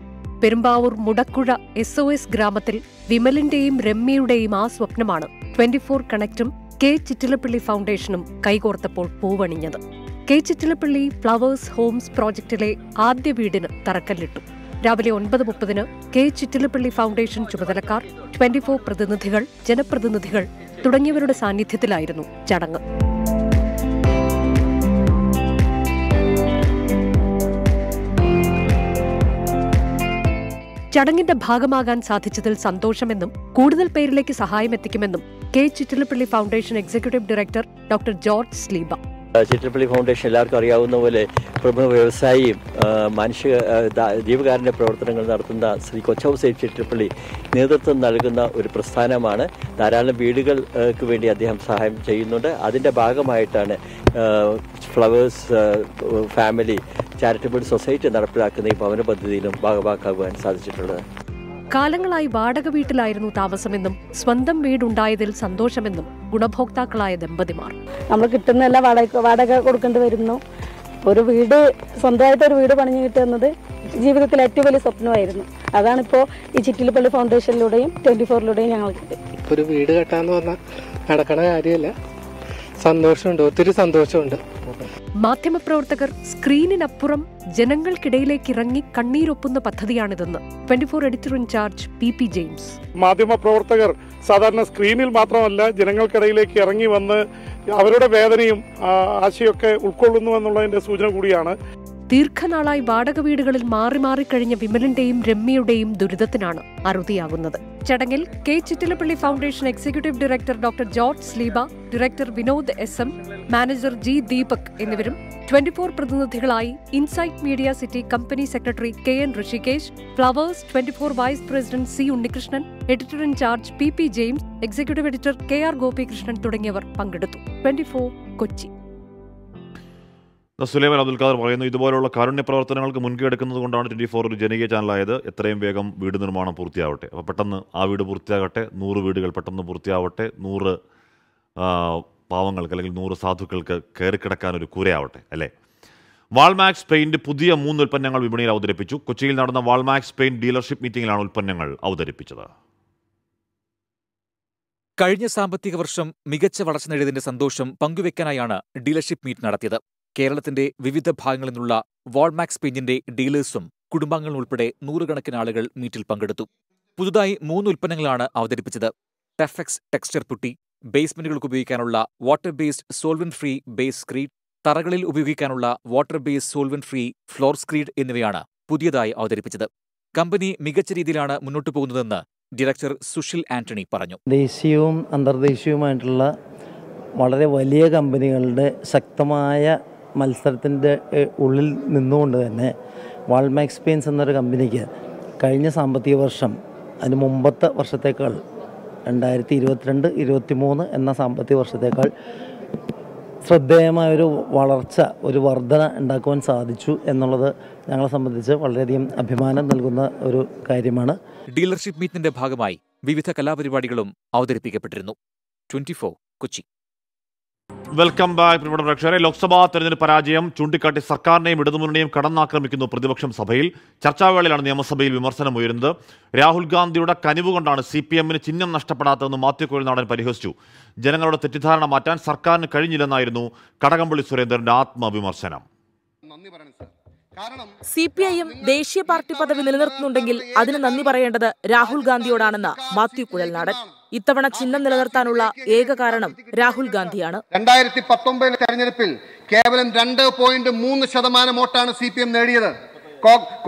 Perumbavoor Mudakkuzha S O S ഗ്രാമത്തിൽ വിമലിന്റെയും രമ്യയുടെയും ആ സ്വപ്നമാണ് ട്വന്റി ഫോർ കണക്റ്റും കെ ചിറ്റിലപ്പള്ളി ഫൗണ്ടേഷനും കൈകോർത്തപ്പോൾ പൂവണിഞ്ഞത് കെ ചിറ്റിലപ്പള്ളി ഫ്ലവേഴ്സ് ഹോംസ് പ്രോജക്റ്റിലെ ആദ്യ വീടിന് തറക്കല്ലിട്ടു രാവിലെ ഒൻപത് മുപ്പതിന് കെ ചിറ്റിലപ്പള്ളി ഫൗണ്ടേഷൻ ചുമതലക്കാർ ട്വന്റി ഫോർ പ്രതിനിധികൾ ജനപ്രതിനിധികൾ തുടങ്ങിയവരുടെ സാന്നിധ്യത്തിലായിരുന്നു ചടങ്ങ് ചടങ്ങിന്റെ ഭാഗമാകാൻ സാധിച്ചതിൽ സന്തോഷമെന്നും കൂടുതൽ പേരിലേക്ക് സഹായം എത്തിക്കുമെന്നും K Chittilappilly foundation executive director doctor George Sleeba ചിത്രപ്പള്ളി ഫൗണ്ടേഷൻ എല്ലാവർക്കും അറിയാവുന്ന പോലെ പ്രമുഖ വ്യവസായിയും മനുഷ്യ ജീവകാരുണ്യ പ്രവർത്തനങ്ങൾ നടത്തുന്ന ശ്രീ കൊച്ചവ് സേഫ് ചിത്രപ്പള്ളി നേതൃത്വം നൽകുന്ന ഒരു പ്രസ്ഥാനമാണ് ധാരാളം വീടുകൾക്ക് വേണ്ടി അദ്ദേഹം സഹായം ചെയ്യുന്നുണ്ട് അതിൻ്റെ ഭാഗമായിട്ടാണ് ഫ്ലവേഴ്സ് ഫാമിലി ചാരിറ്റബിൾ സൊസൈറ്റി നടപ്പിലാക്കുന്ന ഈ ഭവന പദ്ധതിയിലും ഭാഗമാക്കാൻ സാധിച്ചിട്ടുള്ളത് കാലങ്ങളായി വാടക വീട്ടിലായിരുന്നു താമസമെന്നും സ്വന്തം വീടുണ്ടായതിൽ സന്തോഷമെന്നും ഗുണഭോക്താക്കളായ ദമ്പതിമാർ നമ്മൾ കിട്ടുന്ന എല്ലാ വാടക വാടക കൊടുക്കേണ്ടി വരുന്നു ഒരു വീട് സ്വന്തമായിട്ട് ഒരു വീട് പണിഞ്ഞു കിട്ടുന്നത് ജീവിതത്തിലെ ഏറ്റവും വലിയ സ്വപ്നമായിരുന്നു അതാണിപ്പോൾ ഈ ചിറ്റിലപ്പള്ളി ഫൗണ്ടേഷനിലൂടെയും ട്വന്റി ഫോറിലൂടെയും ഞങ്ങൾക്ക് ഇപ്പോൾ ഒരു വീട് കെട്ടാന്ന് പറഞ്ഞാൽ നടക്കണ കാര്യമല്ല സന്തോഷമുണ്ട് ഒത്തിരി സന്തോഷമുണ്ട് മാധ്യമപ്രവർത്തകർ സ്ക്രീനിനപ്പുറം ജനങ്ങൾക്കിടയിലേക്ക് ഇറങ്ങി കണ്ണീരൊപ്പുന്ന പദ്ധതിയാണിതെന്ന് twenty four editor in charge P P James മാധ്യമപ്രവർത്തകർ സാധാരണ സ്ക്രീനിൽ മാത്രമല്ല ജനങ്ങൾക്കിടയിലേക്ക് ഇറങ്ങി വന്ന് അവരുടെ വേദനയും ആശയൊക്കെ ഉൾക്കൊള്ളുന്നു എന്നുള്ളതിന്റെ സൂചന കൂടിയാണ് ദീർഘനാളായി വാടക വീടുകളിൽ മാറി കഴിഞ്ഞ വിമലിന്റെയും രമ്യയുടെയും ദുരിതത്തിനാണ് അറുതിയാകുന്നത് ചടങ്ങിൽ K Chittilappilly foundation executive director doctor George Sleeba director Vinod S M manager G Deepak എന്നിവരും ട്വന്റി ഫോർ പ്രതിനിധികളായി Insight Media City company secretary K N Hrishikesh Flowers twenty four vice president C Unnikrishnan editor in charge P P James executive editor K R Gopikrishnan തുടങ്ങിയവർ പങ്കെടുത്തു ട്വന്റി ഫോർ കൊച്ചി സുലൈമാൻ അബ്ദുൽ ഖാദർ പറയുന്നു ഇതുപോലുള്ള കാരുണ്യ പ്രവർത്തനങ്ങൾക്ക് മുൻകൈ എടുക്കുന്നത് കൊണ്ടാണ് ട്വൻറ്റി ഫോർ ഒരു ജനകീയ ചാനലായത് എത്രയും വേഗം വീട് നിർമ്മാണം പൂർത്തിയാവട്ടെ അപ്പോൾ പെട്ടെന്ന് ആ വീട് പൂർത്തിയാകട്ടെ നൂറ് വീടുകൾ പെട്ടെന്ന് പൂർത്തിയാവട്ടെ നൂറ് പാവങ്ങൾക്ക് അല്ലെങ്കിൽ നൂറ് സാധുക്കൾക്ക് കയറിക്കിടക്കാൻ ഒരു കുരയാവട്ടെ അല്ലേ വാൾമാക്സ് പെയിൻറ്റ് പുതിയ മൂന്ന് ഉൽപ്പന്നങ്ങൾ വിപണിയിൽ അവതരിപ്പിച്ചു കൊച്ചിയിൽ നടന്ന വാൾമാക്സ് പെയിൻ ഡീലർഷിപ്പ് മീറ്റിംഗിലാണ് ഉൽപ്പന്നങ്ങൾ അവതരിപ്പിച്ചത് കഴിഞ്ഞ സാമ്പത്തിക വർഷം മികച്ച വളർച്ച നേടിയതിന്റെ സന്തോഷം പങ്കുവെക്കാനായാണ് ഡീലർഷിപ്പ് മീറ്റ് നടത്തിയത് കേരളത്തിന്റെ വിവിധ ഭാഗങ്ങളിൽ നിന്നുള്ള വാൾമാക്സ് പെയിന്റിന്റെ ഡീലേഴ്സും കുടുംബാംഗങ്ങളും ഉൾപ്പെടെ നൂറുകണക്കിന് ആളുകൾ മീറ്റിൽ പങ്കെടുത്തു പുതുതായി മൂന്ന് ഉൽപ്പന്നങ്ങളാണ് അവതരിപ്പിച്ചത് ടെഫെക്സ് ടെക്സ്ചർ പുട്ടി ബേസ്മെന്റുകൾക്ക് ഉപയോഗിക്കാനുള്ള water based solvent free base screed തറകളിൽ ഉപയോഗിക്കാനുള്ള water base solvent free floor screed എന്നിവയാണ് പുതിയതായി അവതരിപ്പിച്ചത് കമ്പനി മികച്ച രീതിയിലാണ് മുന്നോട്ടു പോകുന്നതെന്ന് ഡയറക്ടർ സുഷിൽ ആന്റണി പറഞ്ഞു ദേശീയവും അന്തർദേശീയവുമായിട്ടുള്ള വളരെ വലിയ കമ്പനികളുടെ ശക്തമായ മത്സരത്തിൻ്റെ ഉള്ളിൽ നിന്നുകൊണ്ട് തന്നെ വാൾമാക്സ്പീൻസ് എന്നൊരു കമ്പനിക്ക് കഴിഞ്ഞ സാമ്പത്തിക വർഷം അതിന് മുമ്പത്തെ വർഷത്തേക്കാൾ രണ്ടായിരത്തി ഇരുപത്തിരണ്ട് ഇരുപത്തി മൂന്ന് എന്ന സാമ്പത്തിക വർഷത്തേക്കാൾ ശ്രദ്ധേയമായൊരു വളർച്ച ഒരു വർധന ഉണ്ടാക്കുവാൻ സാധിച്ചു എന്നുള്ളത് ഞങ്ങളെ സംബന്ധിച്ച് വളരെയധികം അഭിമാനം നൽകുന്ന ഒരു കാര്യമാണ് ഡീലർഷിപ്പ് മീറ്റിന്റെ ഭാഗമായി വിവിധ കലാപരിപാടികളും അവതരിപ്പിക്കപ്പെട്ടിരുന്നു ട്വന്റി കൊച്ചി വെൽക്കം ബാക്ക് പ്രിയപ്പെട്ട പ്രേക്ഷകരെ ലോക്സഭാ തെരഞ്ഞെടുപ്പ് പരാജയം ചൂണ്ടിക്കാട്ടി സർക്കാരിനെയും ഇടതുമുന്നണിയും കടന്നാക്രമിക്കുന്നു പ്രതിപക്ഷം സഭയിൽ ചർച്ചാവേളയിലാണ് നിയമസഭയിൽ വിമർശനം ഉയരുന്നത് രാഹുൽ ഗാന്ധിയുടെ കനിവ് കൊണ്ടാണ് സി പി എമ്മിന് ചിഹ്നം നഷ്ടപ്പെടാത്തതെന്ന് മാത്യു നാടൻ പരിഹസിച്ചു ജനങ്ങളുടെ തെറ്റിദ്ധാരണ മാറ്റാൻ സർക്കാരിന് കഴിഞ്ഞില്ലെന്നായിരുന്നു കടകംപള്ളി സുരേന്ദ്രന്റെ ആത്മവിമർശനം സി പി ഐ എം ദേശീയ പാർട്ടി പദവി നിലനിർത്തുന്നുണ്ടെങ്കിൽ അതിന് നന്ദി പറയേണ്ടത് രാഹുൽ ഗാന്ധിയോടാണെന്ന് മാത്യു കുഴൽനാടൻ ഇത്തവണ ചിഹ്നം നിലനിർത്താനുള്ള ഏക കാരണം രാഹുൽ ഗാന്ധിയാണ് രണ്ടായിരത്തി പത്തൊമ്പതിലെ തെരഞ്ഞെടുപ്പിൽ കേവലം രണ്ട് പോയിന്റ് മൂന്ന് ശതമാനം വോട്ടാണ് സി പി എം നേടിയത്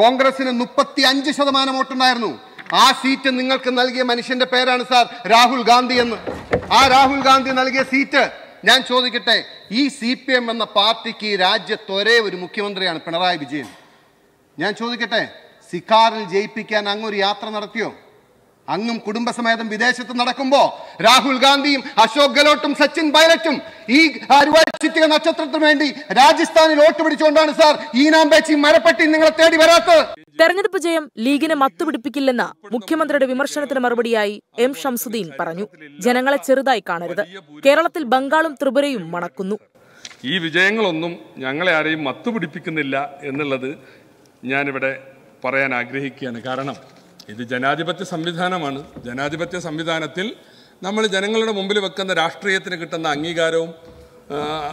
കോൺഗ്രസിന് മുപ്പത്തി അഞ്ച് ശതമാനം വോട്ടുണ്ടായിരുന്നു ആ സീറ്റ് നിങ്ങൾക്ക് നൽകിയ മനുഷ്യന്റെ പേരാണ് സാർ രാഹുൽ ഗാന്ധി എന്ന് ആ രാഹുൽ ഗാന്ധി നൽകിയ സീറ്റ് ഞാൻ ചോദിക്കട്ടെ ഈ സി പി എം എന്ന പാർട്ടിക്ക് ഒരേ ഒരു മുഖ്യമന്ത്രിയാണ് പിണറായി വിജയൻ ഞാൻ ചോദിക്കട്ടെ സിക്കാറിൽ ജയിപ്പിക്കാൻ അങ്ങൊരു യാത്ര നടത്തിയോ അങ്ങും കുടുംബസമേതം വിദേശത്ത് നടക്കുമ്പോൾ രാഹുൽ ഗാന്ധിയും അശോക് ഗെഹ്ലോട്ടും സച്ചിൻ പൈലറ്റും ഈ ചിത്തിക നക്ഷത്രത്തിന് വേണ്ടി രാജസ്ഥാനിൽ വോട്ട് പിടിച്ചുകൊണ്ടാണ് സാർ ഈനാമ്പേച്ചി മരപ്പെട്ടി നിങ്ങളെ തേടി വരാത്തത് തെരഞ്ഞെടുപ്പ് ജയം ലീഗിനെ മത്തുപിടിപ്പിക്കില്ലെന്ന മുഖ്യമന്ത്രിയുടെ വിമർശനത്തിന് മറുപടിയായി എം ഷംസുദ്ദീൻ പറഞ്ഞു ജനങ്ങളെ ചെറുതായി കാണരുത് കേരളത്തിൽ ബംഗാളും ത്രിപുരയും മണക്കുന്നു ഈ വിജയങ്ങളൊന്നും ഞങ്ങളെ ആരെയും മത്തുപിടിപ്പിക്കുന്നില്ല എന്നുള്ളത് ഞാനിവിടെ പറയാൻ ആഗ്രഹിക്കുകയാണ് കാരണം ഇത് ജനാധിപത്യ സംവിധാനമാണ് ജനാധിപത്യ സംവിധാനത്തിൽ നമ്മൾ ജനങ്ങളുടെ മുമ്പിൽ വെക്കുന്ന രാഷ്ട്രീയത്തിന് കിട്ടുന്ന അംഗീകാരവും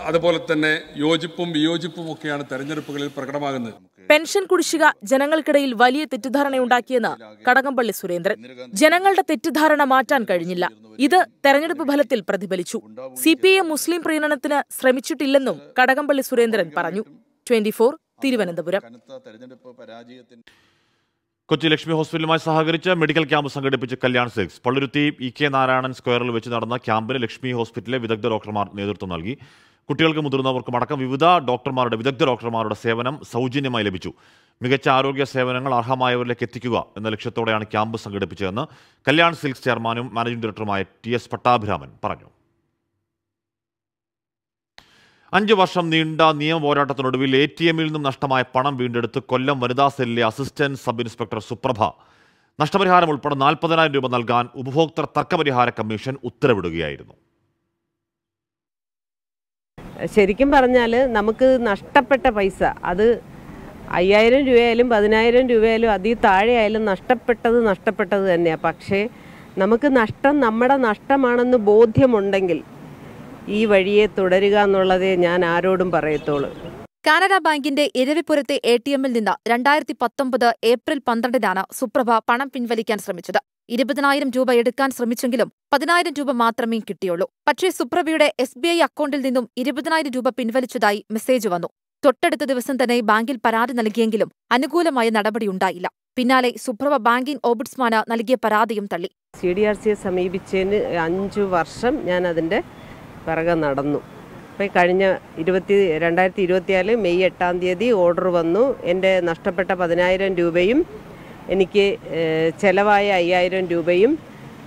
അതുപോലെ തന്നെ യോജിപ്പും വിയോജിപ്പും ഒക്കെയാണ് തെരഞ്ഞെടുപ്പുകളിൽ പ്രകടമാകുന്നത് പെൻഷൻ കുടിശ്ശിക ജനങ്ങൾക്കിടയിൽ വലിയ തെറ്റിദ്ധാരണയുണ്ടാക്കിയെന്ന് കടകംപള്ളി സുരേന്ദ്രൻ ജനങ്ങളുടെ തെറ്റിദ്ധാരണ മാറ്റാൻ കഴിഞ്ഞില്ല ഇത് തെരഞ്ഞെടുപ്പ് ഫലത്തിൽ പ്രതിഫലിച്ചു സി മുസ്ലിം പ്രീണനത്തിന് ശ്രമിച്ചിട്ടില്ലെന്നും കടകംപള്ളി സുരേന്ദ്രൻ പറഞ്ഞു ട്വന്റി തിരുവനന്തപുരം കൊച്ചി ലക്ഷ്മി ഹോസ്പിറ്റലുമായി സഹകരിച്ച് മെഡിക്കൽ ക്യാമ്പ് സംഘടിപ്പിച്ച് Kalyan Silks Palluruthy E K Narayanan സ്ക്വയറിൽ വെച്ച് നടന്ന ക്യാമ്പിന് ലക്ഷ്മി ഹോസ്പിറ്റലിലെ വിദഗ്ധ ഡോക്ടർമാർ നേതൃത്വം നൽകി കുട്ടികൾക്ക് മുതിർന്നവർക്കും അടക്കം വിവിധ ഡോക്ടർമാരുടെ വിദഗ്ധ ഡോക്ടർമാരുടെ സേവനം സൗജന്യമായി ലഭിച്ചു മികച്ച ആരോഗ്യ സേവനങ്ങൾ അർഹമായവരിലേക്ക് എത്തിക്കുക എന്ന ലക്ഷ്യത്തോടെയാണ് ക്യാമ്പ് സംഘടിപ്പിച്ചതെന്ന് കല്യാൺ സിൽക്സ് ചെയർമാനും മാനേജിംഗ് ഡയറക്ടറുമായ ടി എസ് പട്ടാഭിരാമൻ പറഞ്ഞു അഞ്ച് വർഷം നീണ്ട നിയമ പോരാട്ടത്തിനൊടുവിൽ എ ടി എമ്മിൽ നിന്നും നഷ്ടമായ പണം വീണ്ടെടുത്ത് കൊല്ലം വനിതാ സെല്ലിലെ അസിസ്റ്റന്റ് സബ് ഇൻസ്പെക്ടർ സുപ്രഭ നഷ്ടപരിഹാരം ഉൾപ്പെടെ നാൽപ്പതിനായിരം രൂപ നൽകാൻ ഉപഭോക്തൃ തർക്കപരിഹാര കമ്മീഷൻ ഉത്തരവിടുകയായിരുന്നു ശരിക്കും പറഞ്ഞാൽ നമുക്ക് നഷ്ടപ്പെട്ട പൈസ അത് അയ്യായിരം രൂപയായാലും പതിനായിരം രൂപയായാലും അതിൽ താഴെയായാലും നഷ്ടപ്പെട്ടത് നഷ്ടപ്പെട്ടത് തന്നെയാണ് പക്ഷേ നമുക്ക് നഷ്ടം നമ്മുടെ നഷ്ടമാണെന്ന് ബോധ്യമുണ്ടെങ്കിൽ ഈ വഴിയെ തുടരുക എന്നുള്ളതേ ഞാൻ ആരോടും പറയത്തുള്ളൂ കാനറ ബാങ്കിന്റെ ഇരവിപുരത്തെ എ ടി എമ്മിൽ നിന്ന് രണ്ടായിരത്തി പത്തൊമ്പത് ഏപ്രിൽ പന്ത്രണ്ടിനാണ് സുപ്രഭ പണം പിൻവലിക്കാൻ ശ്രമിച്ചത് ഇരുപതിനായിരം രൂപ എടുക്കാൻ ശ്രമിച്ചെങ്കിലും പതിനായിരം രൂപ മാത്രമേ കിട്ടിയുള്ളൂ പക്ഷേ സുപ്രഭയുടെ എസ് ബി ഐ അക്കൗണ്ടിൽ നിന്നും ഇരുപതിനായിരം രൂപ പിൻവലിച്ചതായി മെസ്സേജ് വന്നു തൊട്ടടുത്ത ദിവസം തന്നെ ബാങ്കിൽ പരാതി നൽകിയെങ്കിലും അനുകൂലമായ നടപടിയുണ്ടായില്ല പിന്നാലെ സുപ്രഭ ബാങ്കിംഗ് ഓബിഡ്സ്മാന് നൽകിയ പരാതിയും തള്ളി സി ഡി ആർ സിയെ സമീപിച്ചതിന് അഞ്ചു വർഷം ഞാൻ അതിന്റെ പിറകെ നടന്നു അപ്പോൾ കഴിഞ്ഞ ഇരുപത്തി രണ്ടായിരത്തി ഇരുപത്തിനാല് മെയ് എട്ടാം തീയതി ഓർഡർ വന്നു എൻ്റെ നഷ്ടപ്പെട്ട പതിനായിരം രൂപയും എനിക്ക് ചിലവായ അയ്യായിരം രൂപയും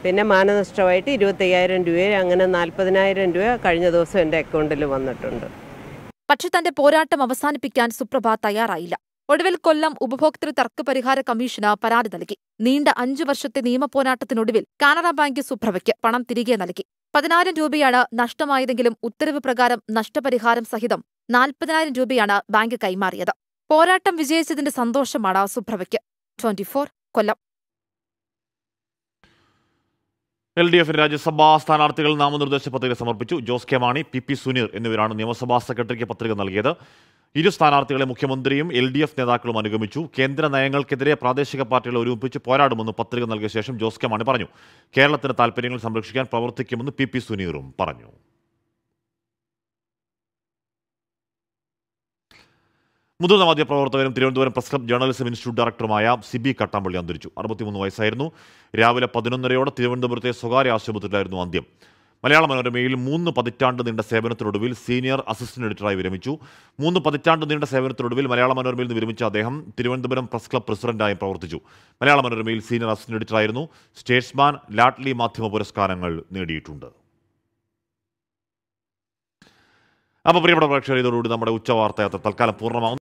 പിന്നെ മാനനഷ്ടമായിട്ട് ഇരുപത്തയ്യായിരം രൂപയും അങ്ങനെ നാൽപ്പതിനായിരം രൂപ കഴിഞ്ഞ ദിവസം എൻ്റെ അക്കൗണ്ടിൽ വന്നിട്ടുണ്ട് പക്ഷെ തന്റെ പോരാട്ടം അവസാനിപ്പിക്കാൻ സുപ്രഭ തയ്യാറായില്ല ഒടുവിൽ കൊല്ലം ഉപഭോക്തൃ തർക്ക പരിഹാര കമ്മീഷന് പരാതി നൽകി നീണ്ട അഞ്ചു വർഷത്തെ നിയമപോരാട്ടത്തിനൊടുവിൽ കാനറ ബാങ്ക് സുപ്രഭയ്ക്ക് പണം തിരികെ നൽകി പതിനായിരം രൂപയാണ് നഷ്ടമായതെങ്കിലും ഉത്തരവ് പ്രകാരം നഷ്ടപരിഹാരം സഹിതം നാൽപ്പതിനായിരം രൂപയാണ് ബാങ്ക് കൈമാറിയത് പോരാട്ടം വിജയിച്ചതിന്റെ സന്തോഷമാണ് സുപ്രഭയ്ക്ക് ട്വന്റി കൊല്ലം എൽ ഡി എഫിന് രാജ്യസഭാ സ്ഥാനാർത്ഥികൾ നാമനിർദ്ദേശ പത്രിക സമർപ്പിച്ചു Jose K Mani P P Suneer എന്നിവരാണ് നിയമസഭാ സെക്രട്ടറിക്ക് പത്രിക നൽകിയത് ഇരു സ്ഥാനാർത്ഥികളെ മുഖ്യമന്ത്രിയും എൽ ഡി എഫ് നേതാക്കളും അനുഗമിച്ചു കേന്ദ്ര നയങ്ങൾക്കെതിരെ പ്രാദേശിക പാർട്ടികളെ ഒരുമിപ്പിച്ച് പോരാടുമെന്ന് പത്രിക നൽകിയ ശേഷം ജോസ് കെ മാണി പറഞ്ഞു കേരളത്തിന്റെ താൽപര്യങ്ങൾ സംരക്ഷിക്കാൻ പ്രവർത്തിക്കുമെന്ന് പി പി സുനീറും പറഞ്ഞു മുതിർന്ന മാധ്യമപ്രവർത്തകനും Thiruvananthapuram press club journalism institute ഡയറക്ടറുമായ സിബി കട്ടാമ്പള്ളി അന്തരിച്ചു അറുപത്തിമൂന്ന് വയസ്സായിരുന്നു രാവിലെ പതിനൊന്നരയോടെ തിരുവനന്തപുരത്തെ സ്വകാര്യ ആശുപത്രിയിലായിരുന്നു അന്ത്യം മലയാള മനോരമയിൽ മൂന്ന് പതിറ്റാണ്ട് നീണ്ട സേവനത്തിനൊടുവിൽ സീനിയർ അസിസ്റ്റന്റ് എഡിറ്ററായി വിരമിച്ചു മൂന്ന് പതിറ്റാണ്ട് നീണ്ട സേവനത്തിനൊടുവിൽ മലയാള മനോരമയിൽ നിന്ന് വിരമിച്ച അദ്ദേഹം തിരുവനന്തപുരം പ്രസ് ക്ലബ് പ്രസിഡന്റായും പ്രവർത്തിച്ചു മലയാള മനോരമയിൽ സീനിയർ അസിസ്റ്റന്റ് എഡിറ്ററായിരുന്നു സ്റ്റേറ്റ്സ്മാൻ ലാഡ്ലി മാധ്യമ പുരസ്കാരങ്ങൾ നേടിയിട്ടുണ്ട് അപ്പോൾ പ്രിയപ്പെട്ട പ്രേക്ഷകർ ഇതോടുകൂടി നമ്മുടെ ഉച്ചവാർത്തയാത്ര തൽക്കാലം പൂർണ്ണമാകും